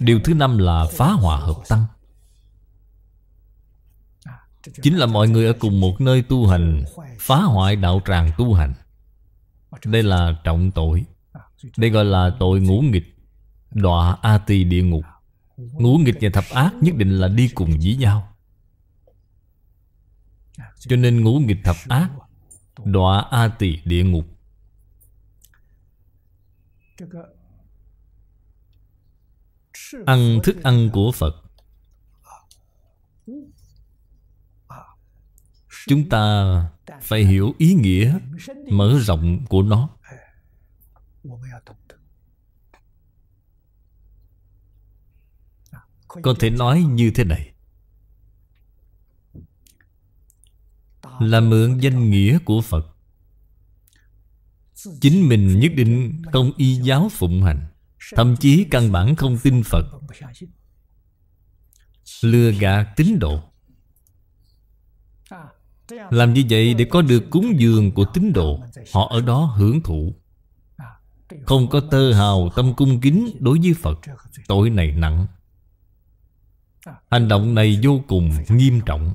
Điều thứ năm là phá hòa hợp tăng Chính là mọi người ở cùng một nơi tu hành Phá hoại đạo tràng tu hành Đây là trọng tội Đây gọi là tội ngũ nghịch Đọa A tỳ địa ngục Ngũ nghịch và thập ác nhất định là đi cùng với nhau Cho nên ngũ nghịch thập ác Đọa A tỳ địa ngục ăn thức ăn của Phật Chúng ta phải hiểu ý nghĩa mở rộng của nó Có thể nói như thế này Là mượn danh nghĩa của Phật Chính mình nhất định không y giáo phụng hành Thậm chí căn bản không tin Phật Lừa gạt tín đồ, Làm như vậy để có được cúng dường của tín đồ, Họ ở đó hưởng thụ Không có tơ hào tâm cung kính đối với Phật Tội này nặng Hành động này vô cùng nghiêm trọng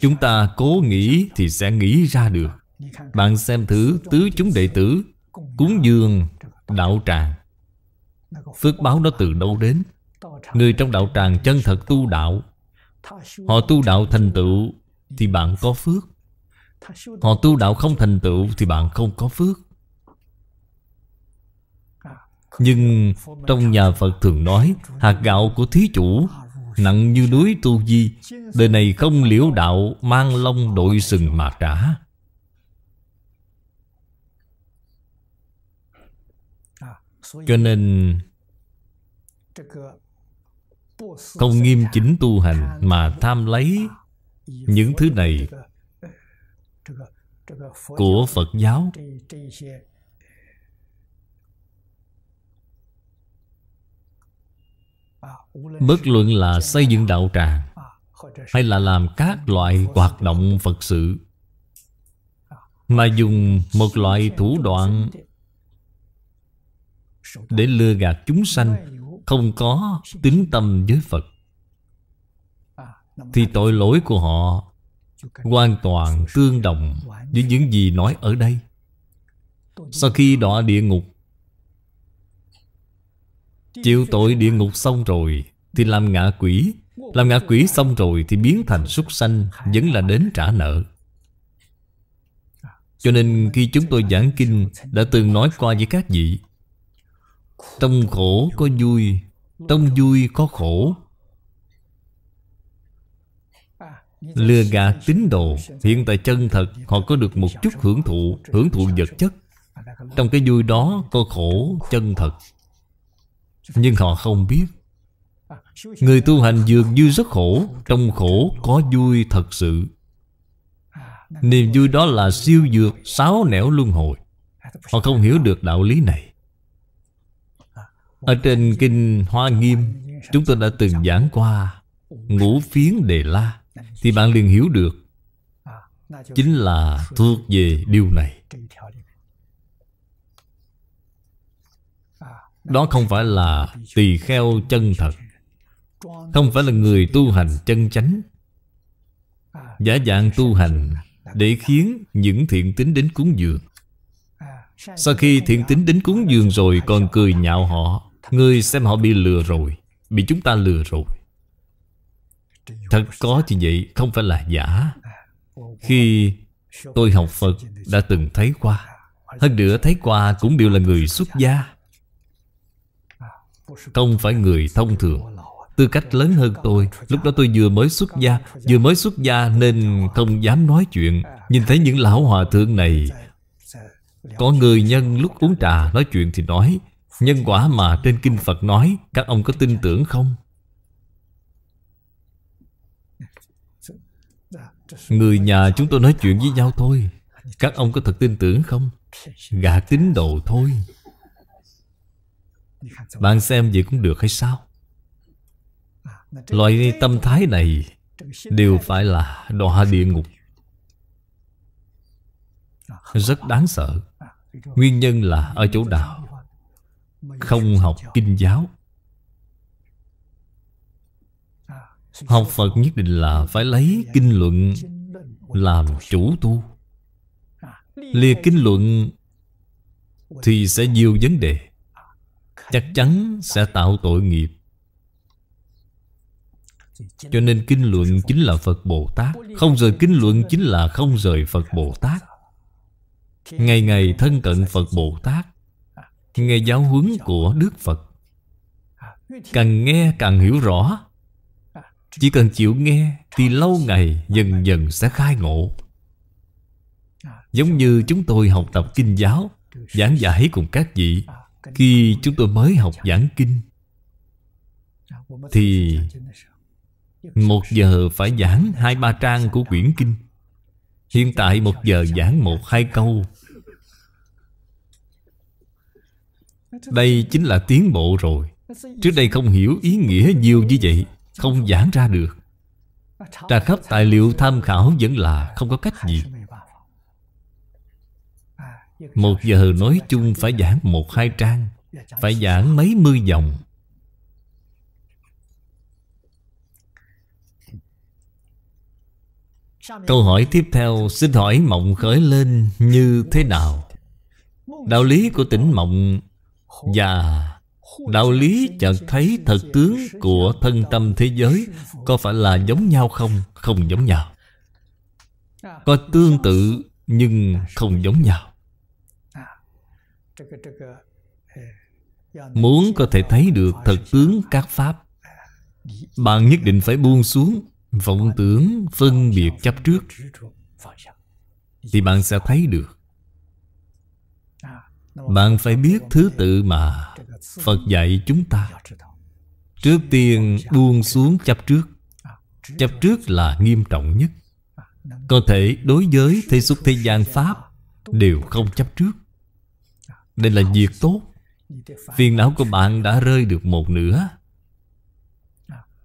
Chúng ta cố nghĩ thì sẽ nghĩ ra được bạn xem thử tứ chúng đệ tử Cúng dường đạo tràng Phước báo nó từ đâu đến Người trong đạo tràng chân thật tu đạo Họ tu đạo thành tựu Thì bạn có phước Họ tu đạo không thành tựu Thì bạn không có phước Nhưng trong nhà Phật thường nói Hạt gạo của thí chủ Nặng như núi tu di Đời này không liễu đạo Mang long đội sừng mà trả Cho nên Không nghiêm chỉnh tu hành Mà tham lấy Những thứ này Của Phật giáo Bất luận là xây dựng đạo tràng Hay là làm các loại hoạt động Phật sự Mà dùng một loại thủ đoạn để lừa gạt chúng sanh không có tính tâm với Phật thì tội lỗi của họ hoàn toàn tương đồng với những gì nói ở đây sau khi đọa địa ngục chịu tội địa ngục xong rồi thì làm ngạ quỷ làm ngạ quỷ xong rồi thì biến thành súc sanh vẫn là đến trả nợ cho nên khi chúng tôi giảng kinh đã từng nói qua với các vị Tông khổ có vui Tông vui có khổ Lừa gạt tín đồ Hiện tại chân thật Họ có được một chút hưởng thụ Hưởng thụ vật chất Trong cái vui đó có khổ chân thật Nhưng họ không biết Người tu hành dường như rất khổ Trong khổ có vui thật sự Niềm vui đó là siêu dược Sáu nẻo luân hồi Họ không hiểu được đạo lý này ở trên Kinh Hoa Nghiêm Chúng tôi đã từng giảng qua Ngũ phiến đề la Thì bạn liền hiểu được Chính là thuộc về điều này Đó không phải là tỳ kheo chân thật Không phải là người tu hành chân chánh Giả dạng tu hành Để khiến những thiện tính đến cúng dường Sau khi thiện tính đến cúng dường rồi Còn cười nhạo họ người xem họ bị lừa rồi Bị chúng ta lừa rồi Thật có như vậy Không phải là giả Khi tôi học Phật Đã từng thấy qua Hơn nữa thấy qua cũng đều là người xuất gia Không phải người thông thường Tư cách lớn hơn tôi Lúc đó tôi vừa mới xuất gia Vừa mới xuất gia nên không dám nói chuyện Nhìn thấy những lão hòa thượng này Có người nhân lúc uống trà nói chuyện thì nói Nhân quả mà trên Kinh Phật nói Các ông có tin tưởng không? Người nhà chúng tôi nói chuyện với nhau thôi Các ông có thật tin tưởng không? Gạt tín đồ thôi Bạn xem vậy cũng được hay sao? Loại tâm thái này Đều phải là đọa địa ngục Rất đáng sợ Nguyên nhân là ở chỗ nào không học kinh giáo à, Học Phật nhất định là phải lấy kinh luận làm chủ tu à, Lìa kinh luận thì sẽ nhiều vấn đề à, Chắc chắn sẽ tạo tội nghiệp Cho nên kinh luận chính là Phật Bồ Tát Không rời kinh luận chính là không rời Phật Bồ Tát Ngày ngày thân cận Phật Bồ Tát Nghe giáo huấn của Đức Phật Càng nghe càng hiểu rõ Chỉ cần chịu nghe Thì lâu ngày dần dần sẽ khai ngộ Giống như chúng tôi học tập kinh giáo Giảng giải cùng các vị Khi chúng tôi mới học giảng kinh Thì Một giờ phải giảng hai ba trang của quyển kinh Hiện tại một giờ giảng một hai câu Đây chính là tiến bộ rồi Trước đây không hiểu ý nghĩa nhiều như vậy Không giảng ra được Tra khắp tài liệu tham khảo vẫn là không có cách gì Một giờ nói chung phải giảng một hai trang Phải giảng mấy mươi dòng Câu hỏi tiếp theo xin hỏi mộng khởi lên như thế nào? Đạo lý của tỉnh mộng và đạo lý chợt thấy thật tướng của thân tâm thế giới Có phải là giống nhau không? Không giống nhau Có tương tự nhưng không giống nhau Muốn có thể thấy được thật tướng các pháp Bạn nhất định phải buông xuống Vọng tưởng phân biệt chấp trước Thì bạn sẽ thấy được bạn phải biết thứ tự mà Phật dạy chúng ta Trước tiên buông xuống chấp trước Chấp trước là nghiêm trọng nhất Có thể đối với thế xúc thế gian Pháp Đều không chấp trước Đây là việc tốt Phiền não của bạn đã rơi được một nửa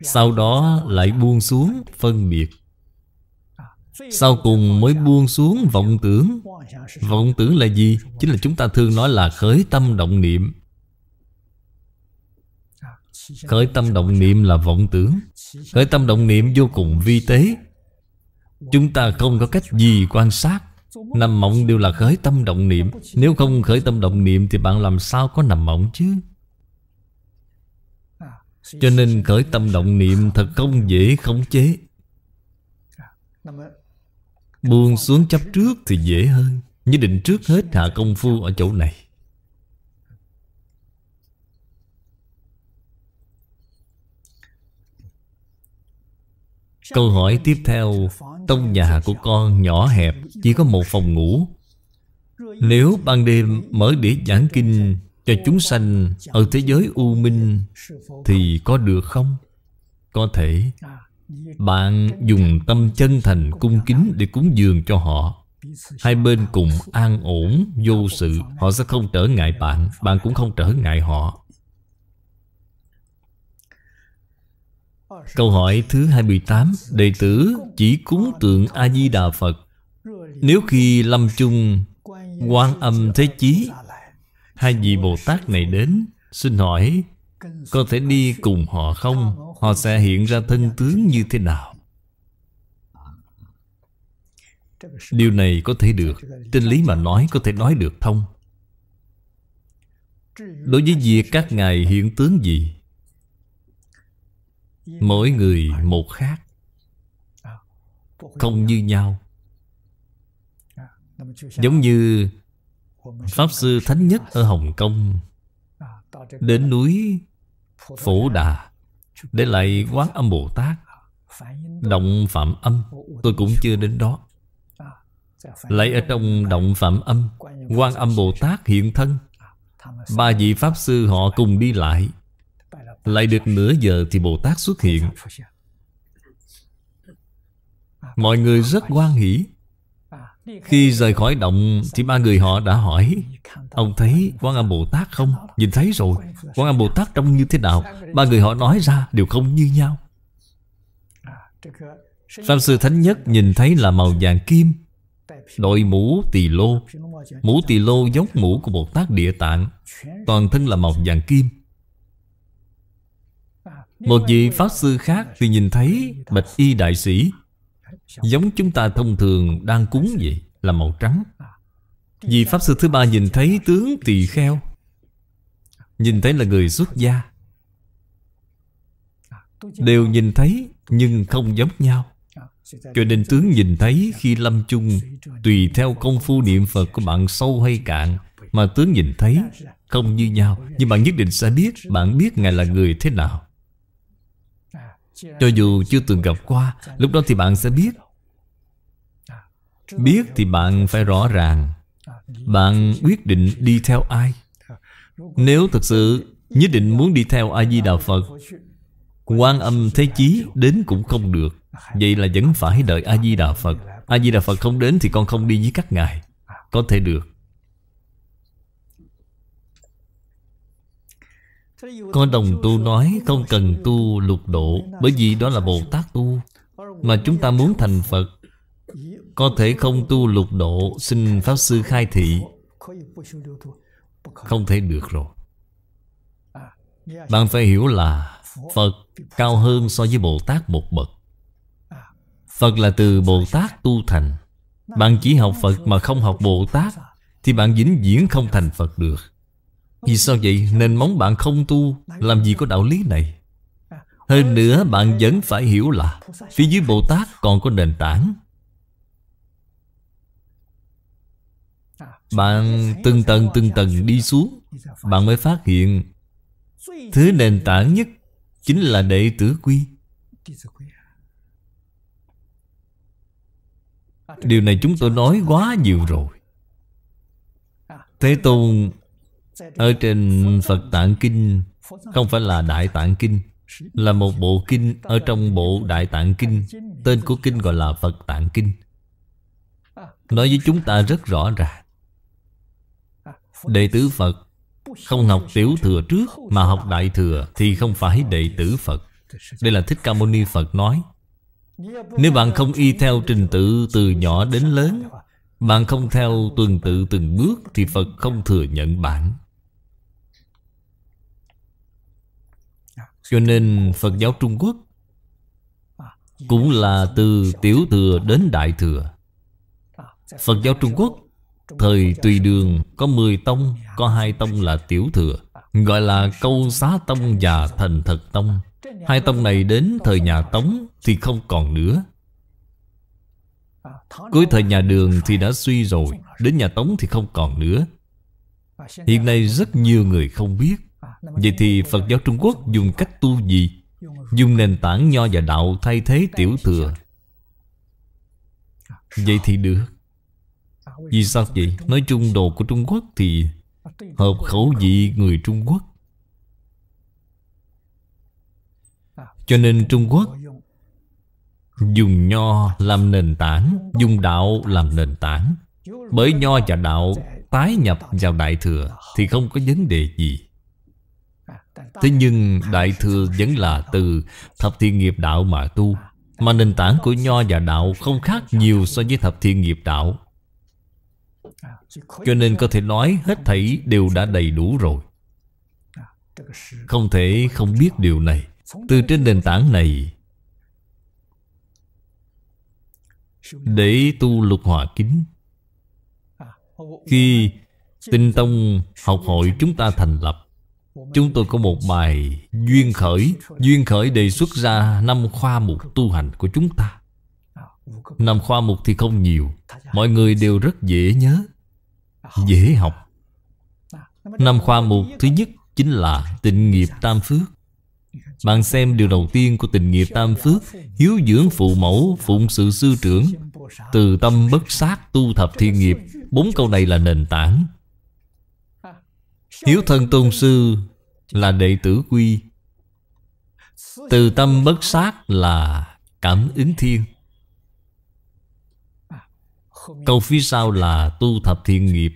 Sau đó lại buông xuống phân biệt sau cùng mới buông xuống vọng tưởng Vọng tưởng là gì? Chính là chúng ta thường nói là khởi tâm động niệm Khởi tâm động niệm là vọng tưởng Khởi tâm động niệm vô cùng vi tế Chúng ta không có cách gì quan sát Nằm mộng đều là khởi tâm động niệm Nếu không khởi tâm động niệm Thì bạn làm sao có nằm mộng chứ Cho nên khởi tâm động niệm Thật không dễ khống chế Buông xuống chấp trước thì dễ hơn Nhất định trước hết hạ công phu ở chỗ này Câu hỏi tiếp theo Tông nhà của con nhỏ hẹp Chỉ có một phòng ngủ Nếu ban đêm mở đĩa giảng kinh Cho chúng sanh ở thế giới u minh Thì có được không? Có thể bạn dùng tâm chân thành cung kính để cúng dường cho họ Hai bên cùng an ổn, vô sự Họ sẽ không trở ngại bạn Bạn cũng không trở ngại họ Câu hỏi thứ 28 Đệ tử chỉ cúng tượng A-di-đà Phật Nếu khi lâm chung quan âm thế chí Hai vị Bồ Tát này đến Xin hỏi có thể đi cùng họ không Họ sẽ hiện ra thân tướng như thế nào Điều này có thể được Trên lý mà nói có thể nói được thông Đối với việc các ngài hiện tướng gì Mỗi người một khác Không như nhau Giống như Pháp Sư Thánh Nhất ở Hồng Kông Đến núi Phổ Đà Để lại quán âm Bồ Tát Động Phạm Âm Tôi cũng chưa đến đó Lại ở trong Động Phạm Âm quan Âm Bồ Tát hiện thân Ba vị Pháp Sư họ cùng đi lại Lại được nửa giờ thì Bồ Tát xuất hiện Mọi người rất quan hỷ khi rời khỏi động Thì ba người họ đã hỏi Ông thấy quan Âm Bồ Tát không? Nhìn thấy rồi quan Âm Bồ Tát trông như thế nào? Ba người họ nói ra đều không như nhau Pháp Sư Thánh Nhất nhìn thấy là màu vàng kim Đội mũ tỳ lô Mũ tỳ lô giống mũ của Bồ Tát Địa Tạng Toàn thân là màu vàng kim Một vị Pháp Sư khác thì nhìn thấy Bạch Y Đại Sĩ Giống chúng ta thông thường đang cúng vậy Là màu trắng Vì Pháp Sư thứ ba nhìn thấy tướng tỳ kheo Nhìn thấy là người xuất gia Đều nhìn thấy Nhưng không giống nhau Cho nên tướng nhìn thấy khi lâm chung Tùy theo công phu niệm Phật của bạn sâu hay cạn Mà tướng nhìn thấy Không như nhau Nhưng bạn nhất định sẽ biết Bạn biết Ngài là người thế nào cho dù chưa từng gặp qua Lúc đó thì bạn sẽ biết Biết thì bạn phải rõ ràng Bạn quyết định đi theo ai Nếu thật sự Nhất định muốn đi theo A-di-đà Phật quan âm thế chí Đến cũng không được Vậy là vẫn phải đợi A-di-đà Phật A-di-đà Phật không đến thì con không đi với các ngài Có thể được Có đồng tu nói không cần tu lục độ Bởi vì đó là Bồ Tát tu Mà chúng ta muốn thành Phật Có thể không tu lục độ Xin Pháp Sư khai thị Không thể được rồi Bạn phải hiểu là Phật cao hơn so với Bồ Tát một bậc Phật là từ Bồ Tát tu thành Bạn chỉ học Phật mà không học Bồ Tát Thì bạn vĩnh viễn không thành Phật được vì sao vậy? Nên móng bạn không tu Làm gì có đạo lý này Hơn nữa bạn vẫn phải hiểu là Phía dưới Bồ Tát còn có nền tảng Bạn từng tầng từng tầng đi xuống Bạn mới phát hiện Thứ nền tảng nhất Chính là đệ tử quy Điều này chúng tôi nói quá nhiều rồi Thế Tôn ở trên Phật Tạng Kinh Không phải là Đại Tạng Kinh Là một bộ kinh Ở trong bộ Đại Tạng Kinh Tên của kinh gọi là Phật Tạng Kinh Nói với chúng ta rất rõ ràng Đệ tử Phật Không học tiểu thừa trước Mà học đại thừa Thì không phải đệ tử Phật Đây là Thích Ca Mâu Ni Phật nói Nếu bạn không y theo trình tự từ nhỏ đến lớn Bạn không theo tuần tự từng bước Thì Phật không thừa nhận bạn Cho nên Phật giáo Trung Quốc Cũng là từ Tiểu Thừa đến Đại Thừa Phật giáo Trung Quốc Thời Tùy Đường có 10 tông Có hai tông là Tiểu Thừa Gọi là Câu Xá Tông và Thành Thật Tông Hai tông này đến thời nhà Tống Thì không còn nữa Cuối thời nhà Đường thì đã suy rồi Đến nhà Tống thì không còn nữa Hiện nay rất nhiều người không biết Vậy thì Phật giáo Trung Quốc dùng cách tu gì? Dùng nền tảng nho và đạo thay thế tiểu thừa Vậy thì được Vì sao vậy? Nói chung đồ của Trung Quốc thì Hợp khẩu vị người Trung Quốc Cho nên Trung Quốc Dùng nho làm nền tảng Dùng đạo làm nền tảng Bởi nho và đạo tái nhập vào Đại Thừa Thì không có vấn đề gì Thế nhưng Đại Thừa vẫn là từ Thập Thiên Nghiệp Đạo mà tu Mà nền tảng của Nho và Đạo không khác nhiều so với Thập Thiên Nghiệp Đạo Cho nên có thể nói hết thảy đều đã đầy đủ rồi Không thể không biết điều này Từ trên nền tảng này Để tu lục hòa kính Khi Tinh Tông học hội chúng ta thành lập Chúng tôi có một bài Duyên khởi Duyên khởi đề xuất ra năm khoa mục tu hành của chúng ta năm khoa mục thì không nhiều Mọi người đều rất dễ nhớ Dễ học năm khoa mục thứ nhất chính là tịnh nghiệp tam phước Bạn xem điều đầu tiên của tịnh nghiệp tam phước Hiếu dưỡng phụ mẫu, phụng sự sư trưởng Từ tâm bất sát tu thập thiên nghiệp Bốn câu này là nền tảng Hiếu thân tôn sư là đệ tử quy Từ tâm bất sát là cảm ứng thiên Câu phía sau là tu thập thiện nghiệp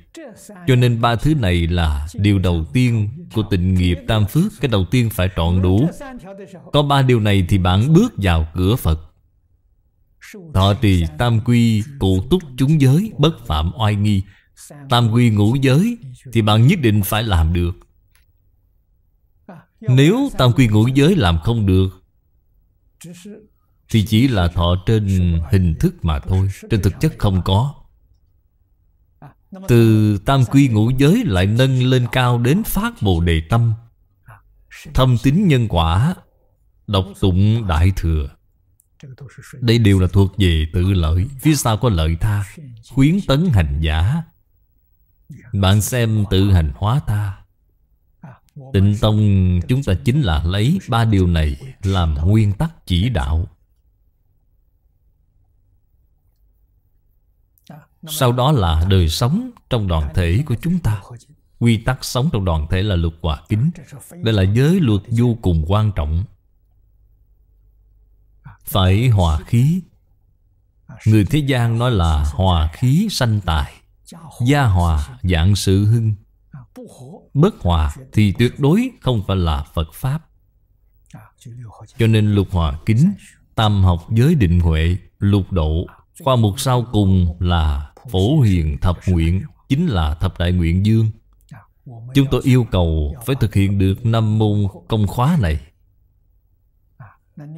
Cho nên ba thứ này là điều đầu tiên của tịnh nghiệp tam phước Cái đầu tiên phải trọn đủ Có ba điều này thì bạn bước vào cửa Phật Thọ trì tam quy cụ túc chúng giới bất phạm oai nghi Tam quy ngũ giới thì bạn nhất định phải làm được nếu tam quy ngũ giới làm không được Thì chỉ là thọ trên hình thức mà thôi Trên thực chất không có Từ tam quy ngũ giới lại nâng lên cao đến phát bồ đề tâm Thâm tín nhân quả Độc tụng đại thừa Đây đều là thuộc về tự lợi Phía sau có lợi tha Khuyến tấn hành giả Bạn xem tự hành hóa ta Tịnh Tông chúng ta chính là lấy ba điều này làm nguyên tắc chỉ đạo Sau đó là đời sống trong đoàn thể của chúng ta Quy tắc sống trong đoàn thể là luật hòa kính Đây là giới luật vô cùng quan trọng Phải hòa khí Người thế gian nói là hòa khí sanh tài Gia hòa dạng sự hưng bất hòa thì tuyệt đối không phải là Phật Pháp. Cho nên lục hòa kính, tam học giới định huệ, lục độ, khoa mục sau cùng là phổ hiền thập nguyện, chính là thập đại nguyện dương. Chúng tôi yêu cầu phải thực hiện được năm môn công khóa này.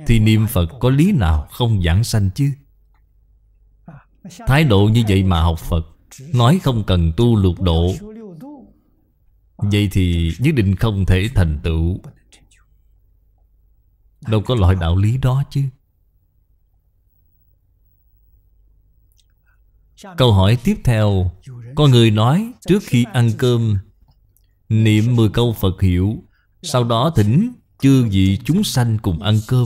Thì niệm Phật có lý nào không giảng sanh chứ? Thái độ như vậy mà học Phật Nói không cần tu lục độ Ờ, Vậy thì nhất định không thể thành tựu Đâu có loại đạo lý đó chứ Câu hỏi tiếp theo Có người nói trước khi ăn cơm Niệm 10 câu Phật hiệu Sau đó thỉnh chư vị chúng sanh cùng ăn cơm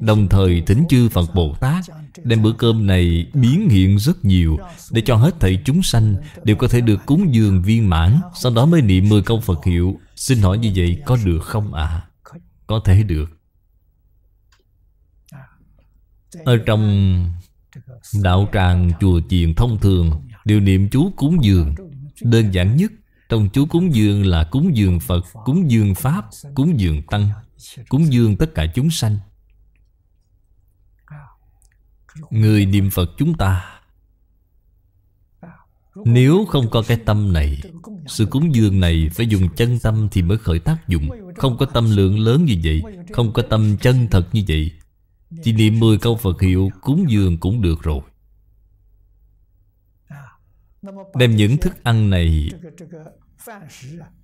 Đồng thời thỉnh chư Phật Bồ Tát Đem bữa cơm này biến hiện rất nhiều Để cho hết thảy chúng sanh Đều có thể được cúng dường viên mãn Sau đó mới niệm 10 câu Phật hiệu Xin hỏi như vậy có được không ạ? À? Có thể được Ở trong đạo tràng chùa chiền thông thường Đều niệm chú cúng dường Đơn giản nhất trong chú cúng dường là cúng dường Phật, cúng dường Pháp, cúng dường Tăng, cúng dường tất cả chúng sanh người niệm phật chúng ta nếu không có cái tâm này Sự cúng dường này phải dùng chân tâm thì mới khởi tác dụng Không có tâm lượng lớn như vậy Không có tâm chân thật như vậy Chỉ niệm 10 câu Phật hiệu cúng dường cũng được rồi Đem những thức ăn này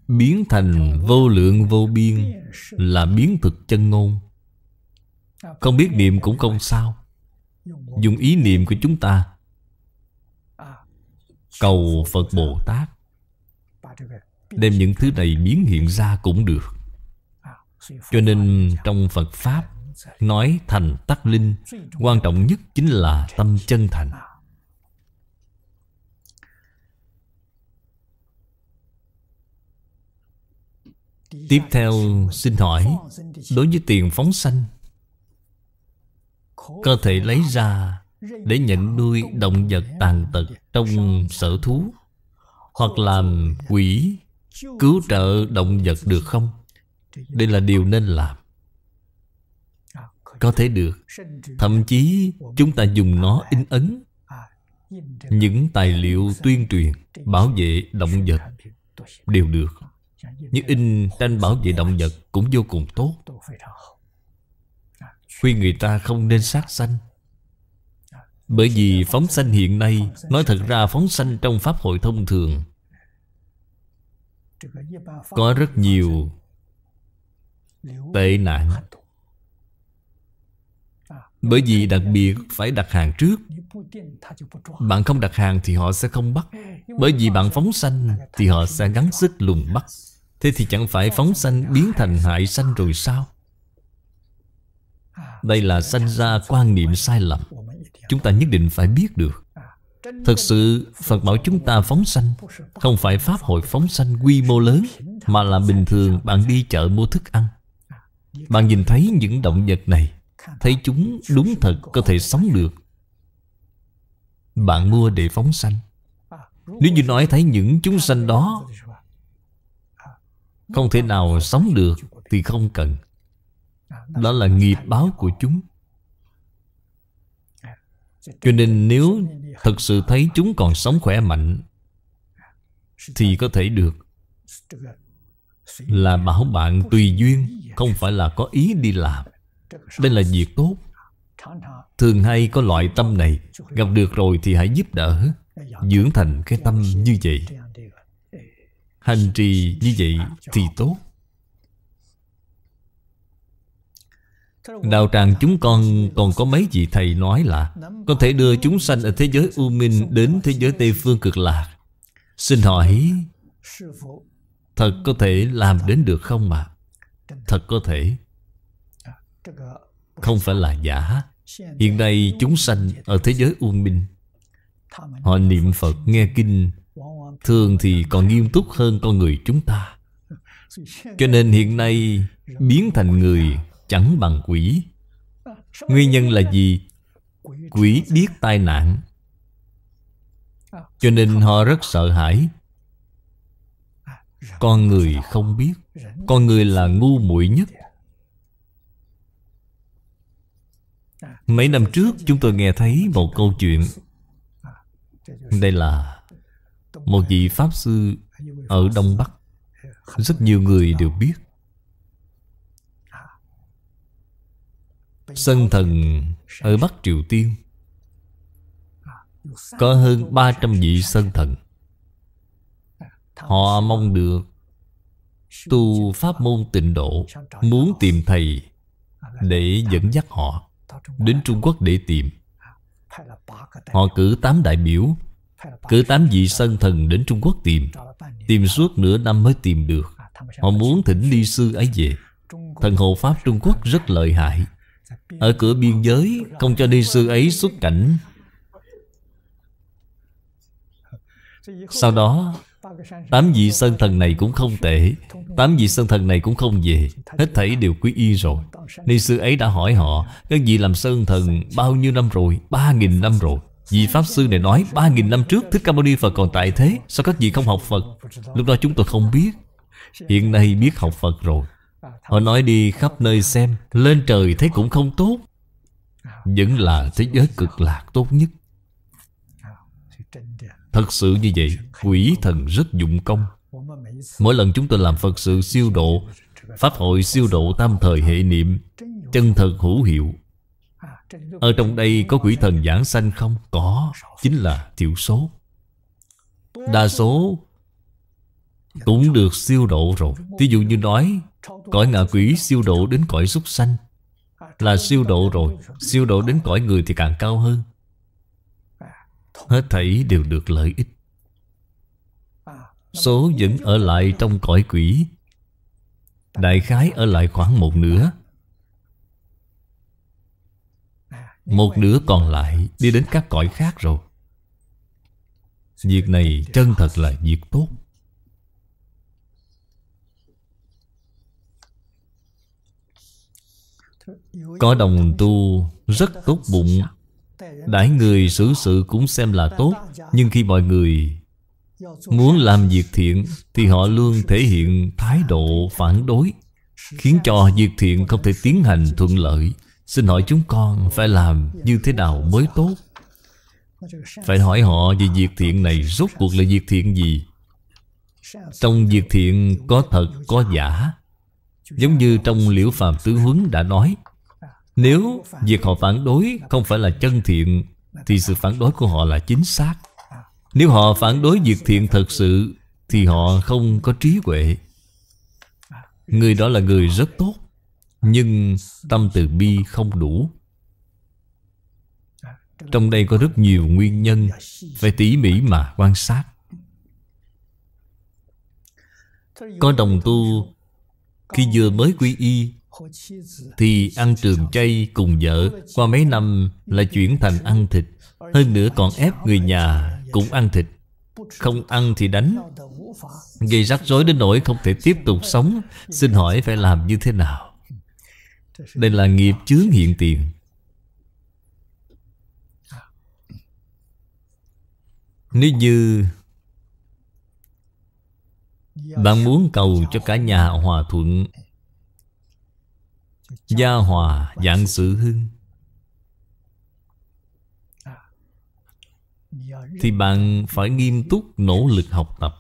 Biến thành vô lượng vô biên Là biến thực chân ngôn Không biết niệm cũng không sao dùng ý niệm của chúng ta cầu phật bồ tát đem những thứ này biến hiện ra cũng được cho nên trong phật pháp nói thành tắc linh quan trọng nhất chính là tâm chân thành tiếp theo xin hỏi đối với tiền phóng sanh có thể lấy ra để nhận nuôi động vật tàn tật trong sở thú hoặc làm quỷ cứu trợ động vật được không đây là điều nên làm có thể được thậm chí chúng ta dùng nó in ấn những tài liệu tuyên truyền bảo vệ động vật đều được như in tranh bảo vệ động vật cũng vô cùng tốt khuyên người ta không nên sát sanh bởi vì phóng sanh hiện nay nói thật ra phóng sanh trong pháp hội thông thường có rất nhiều tệ nạn bởi vì đặc biệt phải đặt hàng trước Bạn không đặt hàng thì họ sẽ không bắt Bởi vì bạn phóng sanh thì họ sẽ gắng sức lùng bắt Thế thì chẳng phải phóng sanh biến thành hại sanh rồi sao? Đây là sanh ra quan niệm sai lầm Chúng ta nhất định phải biết được Thật sự Phật bảo chúng ta phóng sanh Không phải Pháp hội phóng sanh quy mô lớn Mà là bình thường bạn đi chợ mua thức ăn Bạn nhìn thấy những động vật này Thấy chúng đúng thật có thể sống được Bạn mua để phóng sanh Nếu như nói thấy những chúng sanh đó Không thể nào sống được Thì không cần đó là nghiệp báo của chúng à, Cho nên nếu thật sự thấy chúng còn sống khỏe mạnh Thì có thể được Là bảo bạn tùy duyên Không phải là có ý đi làm Đây là việc tốt Thường hay có loại tâm này Gặp được rồi thì hãy giúp đỡ Dưỡng thành cái tâm như vậy Hành trì như vậy thì tốt Đạo tràng chúng con còn có mấy vị thầy nói là Có thể đưa chúng sanh ở thế giới U Minh đến thế giới Tây Phương Cực Lạc Xin hỏi Thật có thể làm đến được không mà Thật có thể Không phải là giả Hiện nay chúng sanh ở thế giới U Minh Họ niệm Phật nghe kinh Thường thì còn nghiêm túc hơn con người chúng ta Cho nên hiện nay biến thành người chẳng bằng quỷ Nguyên nhân là gì? Quỷ biết tai nạn Cho nên họ rất sợ hãi Con người không biết Con người là ngu muội nhất Mấy năm trước chúng tôi nghe thấy một câu chuyện Đây là một vị Pháp Sư ở Đông Bắc Rất nhiều người đều biết Sân thần ở Bắc Triều Tiên Có hơn 300 vị sân thần Họ mong được Tu pháp môn tịnh độ Muốn tìm thầy Để dẫn dắt họ Đến Trung Quốc để tìm Họ cử 8 đại biểu Cử 8 vị sân thần đến Trung Quốc tìm Tìm suốt nửa năm mới tìm được Họ muốn thỉnh ly sư ấy về Thần hộ Pháp Trung Quốc rất lợi hại ở cửa biên giới Không cho đi sư ấy xuất cảnh Sau đó Tám vị sơn thần này cũng không tệ Tám vị sơn thần này cũng không về Hết thảy đều quý y rồi Ni sư ấy đã hỏi họ Các vị làm sơn thần bao nhiêu năm rồi Ba nghìn năm rồi Vị Pháp Sư này nói ba nghìn năm trước Thích Ca Mâu Ni Phật còn tại thế Sao các vị không học Phật Lúc đó chúng tôi không biết Hiện nay biết học Phật rồi Họ nói đi khắp nơi xem Lên trời thấy cũng không tốt Vẫn là thế giới cực lạc tốt nhất Thật sự như vậy Quỷ thần rất dụng công Mỗi lần chúng tôi làm Phật sự siêu độ Pháp hội siêu độ tam thời hệ niệm Chân thật hữu hiệu Ở trong đây có quỷ thần giảng sanh không? Có Chính là thiểu số Đa số Cũng được siêu độ rồi ví dụ như nói Cõi ngạ quỷ siêu độ đến cõi súc sanh Là siêu độ rồi Siêu độ đến cõi người thì càng cao hơn Hết thảy đều được lợi ích Số vẫn ở lại trong cõi quỷ Đại khái ở lại khoảng một nửa Một nửa còn lại đi đến các cõi khác rồi Việc này chân thật là việc tốt Có đồng tu rất tốt bụng Đãi người xử sự cũng xem là tốt Nhưng khi mọi người Muốn làm việc thiện Thì họ luôn thể hiện thái độ phản đối Khiến cho việc thiện không thể tiến hành thuận lợi Xin hỏi chúng con phải làm như thế nào mới tốt Phải hỏi họ về việc thiện này rốt cuộc là việc thiện gì Trong việc thiện có thật có giả Giống như trong Liễu Phàm Tứ Huấn đã nói nếu việc họ phản đối không phải là chân thiện Thì sự phản đối của họ là chính xác Nếu họ phản đối việc thiện thật sự Thì họ không có trí huệ Người đó là người rất tốt Nhưng tâm từ bi không đủ Trong đây có rất nhiều nguyên nhân Phải tỉ mỉ mà quan sát Có đồng tu Khi vừa mới quy y thì ăn trường chay cùng vợ qua mấy năm là chuyển thành ăn thịt hơn nữa còn ép người nhà cũng ăn thịt không ăn thì đánh gây rắc rối đến nỗi không thể tiếp tục sống xin hỏi phải làm như thế nào đây là nghiệp chướng hiện tiền nếu như bạn muốn cầu cho cả nhà hòa thuận Gia hòa dạng sự hưng à. Thì bạn phải nghiêm túc nỗ lực học tập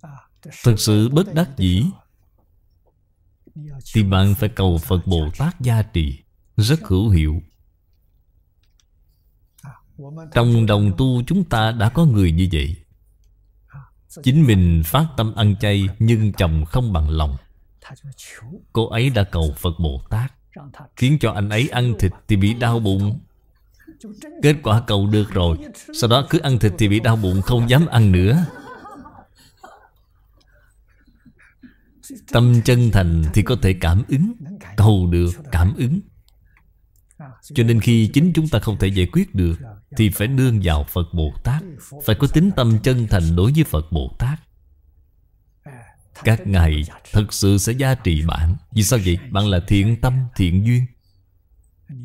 à, thực sự bất đắc dĩ Thì bạn phải cầu Phật Bồ Tát gia trì Rất hữu hiệu à, Trong đồng tu chúng ta đã có người như vậy Chính mình phát tâm ăn chay Nhưng chồng không bằng lòng Cô ấy đã cầu Phật Bồ Tát Khiến cho anh ấy ăn thịt thì bị đau bụng Kết quả cầu được rồi Sau đó cứ ăn thịt thì bị đau bụng Không dám ăn nữa Tâm chân thành thì có thể cảm ứng Cầu được cảm ứng Cho nên khi chính chúng ta không thể giải quyết được thì phải nương vào Phật Bồ Tát Phải có tính tâm chân thành đối với Phật Bồ Tát Các ngài thật sự sẽ gia trì bạn Vì sao vậy? Bạn là thiện tâm, thiện duyên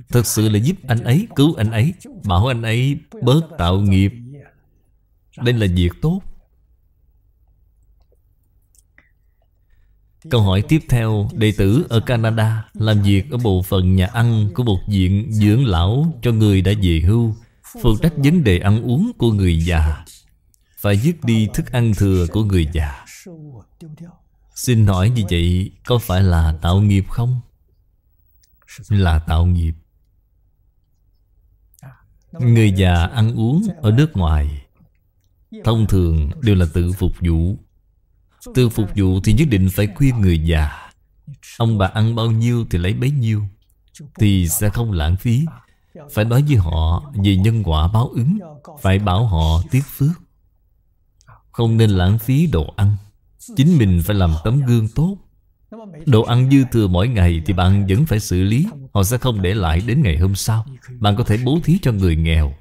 Thật sự là giúp anh ấy, cứu anh ấy Bảo anh ấy bớt tạo nghiệp Đây là việc tốt Câu hỏi tiếp theo Đệ tử ở Canada Làm việc ở bộ phận nhà ăn Của một viện dưỡng lão cho người đã về hưu Phụ trách vấn đề ăn uống của người già Phải dứt đi thức ăn thừa của người già Xin hỏi như vậy có phải là tạo nghiệp không? Là tạo nghiệp Người già ăn uống ở nước ngoài Thông thường đều là tự phục vụ Tự phục vụ thì nhất định phải khuyên người già Ông bà ăn bao nhiêu thì lấy bấy nhiêu Thì sẽ không lãng phí phải nói với họ về nhân quả báo ứng Phải bảo họ tiếc phước Không nên lãng phí đồ ăn Chính mình phải làm tấm gương tốt Đồ ăn dư thừa mỗi ngày thì bạn vẫn phải xử lý Họ sẽ không để lại đến ngày hôm sau Bạn có thể bố thí cho người nghèo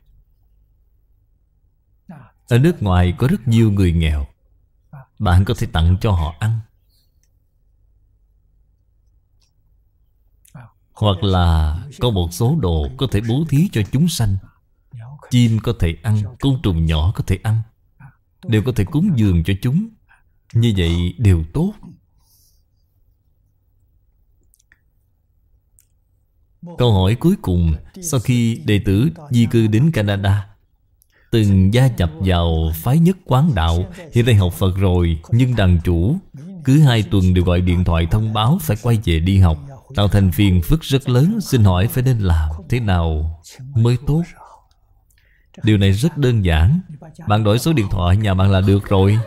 Ở nước ngoài có rất nhiều người nghèo Bạn có thể tặng cho họ ăn Hoặc là có một số đồ có thể bố thí cho chúng sanh Chim có thể ăn, côn trùng nhỏ có thể ăn Đều có thể cúng dường cho chúng Như vậy đều tốt Câu hỏi cuối cùng Sau khi đệ tử di cư đến Canada Từng gia nhập vào phái nhất quán đạo Hiện nay học Phật rồi Nhưng đàn chủ Cứ hai tuần đều gọi điện thoại thông báo Phải quay về đi học Tạo thành phiền phức rất lớn Xin hỏi phải nên làm thế nào mới tốt Điều này rất đơn giản Bạn đổi số điện thoại nhà bạn là được rồi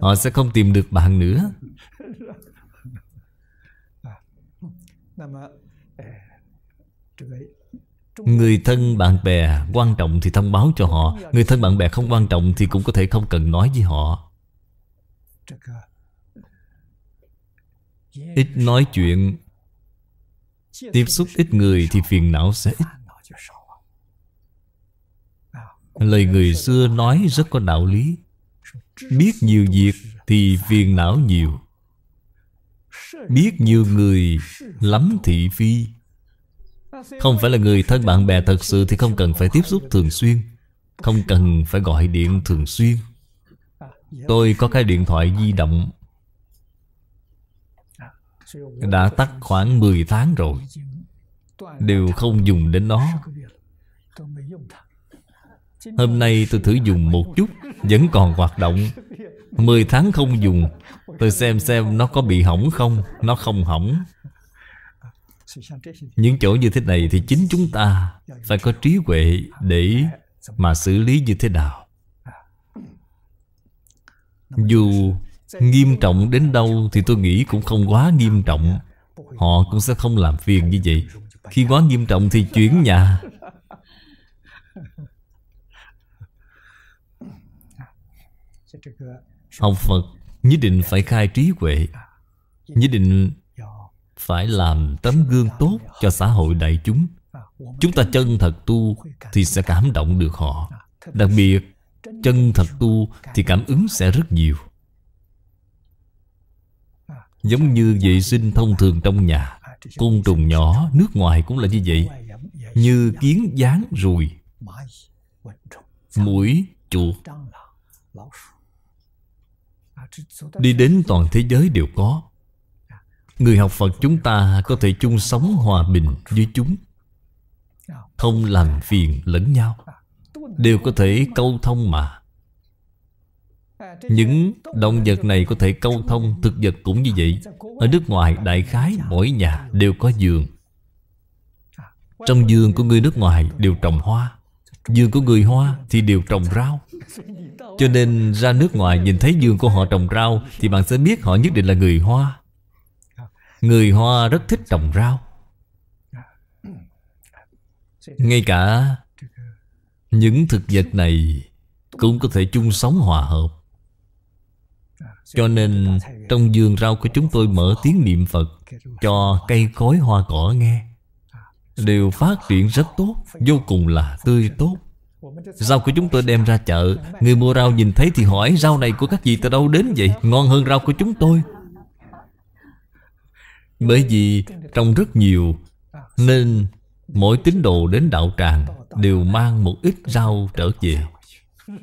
Họ sẽ không tìm được bạn nữa Người thân bạn bè quan trọng thì thông báo cho họ Người thân bạn bè không quan trọng thì cũng có thể không cần nói với họ ít nói chuyện Tiếp xúc ít người thì phiền não sẽ ít Lời người xưa nói rất có đạo lý Biết nhiều việc thì phiền não nhiều Biết nhiều người lắm thị phi Không phải là người thân bạn bè thật sự Thì không cần phải tiếp xúc thường xuyên Không cần phải gọi điện thường xuyên Tôi có cái điện thoại di động đã tắt khoảng 10 tháng rồi Đều không dùng đến nó Hôm nay tôi thử dùng một chút Vẫn còn hoạt động 10 tháng không dùng Tôi xem xem nó có bị hỏng không Nó không hỏng Những chỗ như thế này Thì chính chúng ta Phải có trí huệ để Mà xử lý như thế nào Dù Nghiêm trọng đến đâu thì tôi nghĩ cũng không quá nghiêm trọng Họ cũng sẽ không làm phiền như vậy Khi quá nghiêm trọng thì chuyển nhà Học Phật nhất định phải khai trí huệ Nhất định phải làm tấm gương tốt cho xã hội đại chúng Chúng ta chân thật tu thì sẽ cảm động được họ Đặc biệt chân thật tu thì cảm ứng sẽ rất nhiều Giống như vệ sinh thông thường trong nhà Côn trùng nhỏ nước ngoài cũng là như vậy Như kiến gián, ruồi Mũi chuột Đi đến toàn thế giới đều có Người học Phật chúng ta có thể chung sống hòa bình với chúng Không làm phiền lẫn nhau Đều có thể câu thông mà những động vật này có thể câu thông Thực vật cũng như vậy Ở nước ngoài đại khái mỗi nhà đều có giường Trong giường của người nước ngoài đều trồng hoa Giường của người hoa thì đều trồng rau Cho nên ra nước ngoài nhìn thấy giường của họ trồng rau Thì bạn sẽ biết họ nhất định là người hoa Người hoa rất thích trồng rau Ngay cả những thực vật này cũng có thể chung sống hòa hợp cho nên trong vườn rau của chúng tôi mở tiếng niệm Phật Cho cây cối hoa cỏ nghe Đều phát triển rất tốt Vô cùng là tươi tốt Rau của chúng tôi đem ra chợ Người mua rau nhìn thấy thì hỏi Rau này của các vị từ đâu đến vậy Ngon hơn rau của chúng tôi Bởi vì trong rất nhiều Nên mỗi tín đồ đến đạo tràng Đều mang một ít rau trở về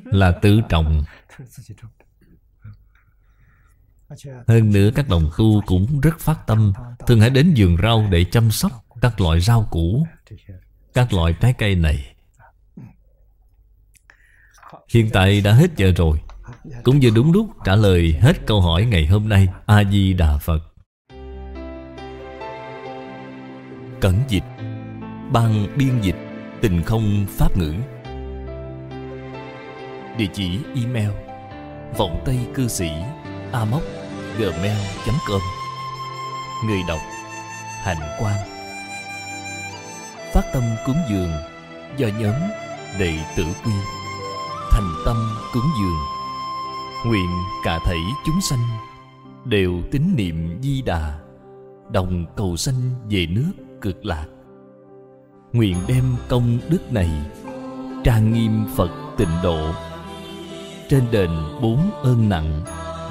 Là tự trọng hơn nữa các đồng tu cũng rất phát tâm Thường hãy đến vườn rau để chăm sóc các loại rau củ Các loại trái cây này Hiện tại đã hết giờ rồi Cũng vừa đúng lúc trả lời hết câu hỏi ngày hôm nay A-di-đà Phật Cẩn dịch Ban biên dịch Tình không pháp ngữ Địa chỉ email Vọng Tây cư sĩ a móc gmail.com Người đọc Hạnh Quang Phát tâm cúng dường do nhóm đệ tử quy Thành tâm cúng dường Nguyện cả thảy chúng sanh đều tín niệm di đà đồng cầu sanh về nước cực lạc nguyện đem công đức này trang nghiêm phật tịnh độ trên đền bốn ơn nặng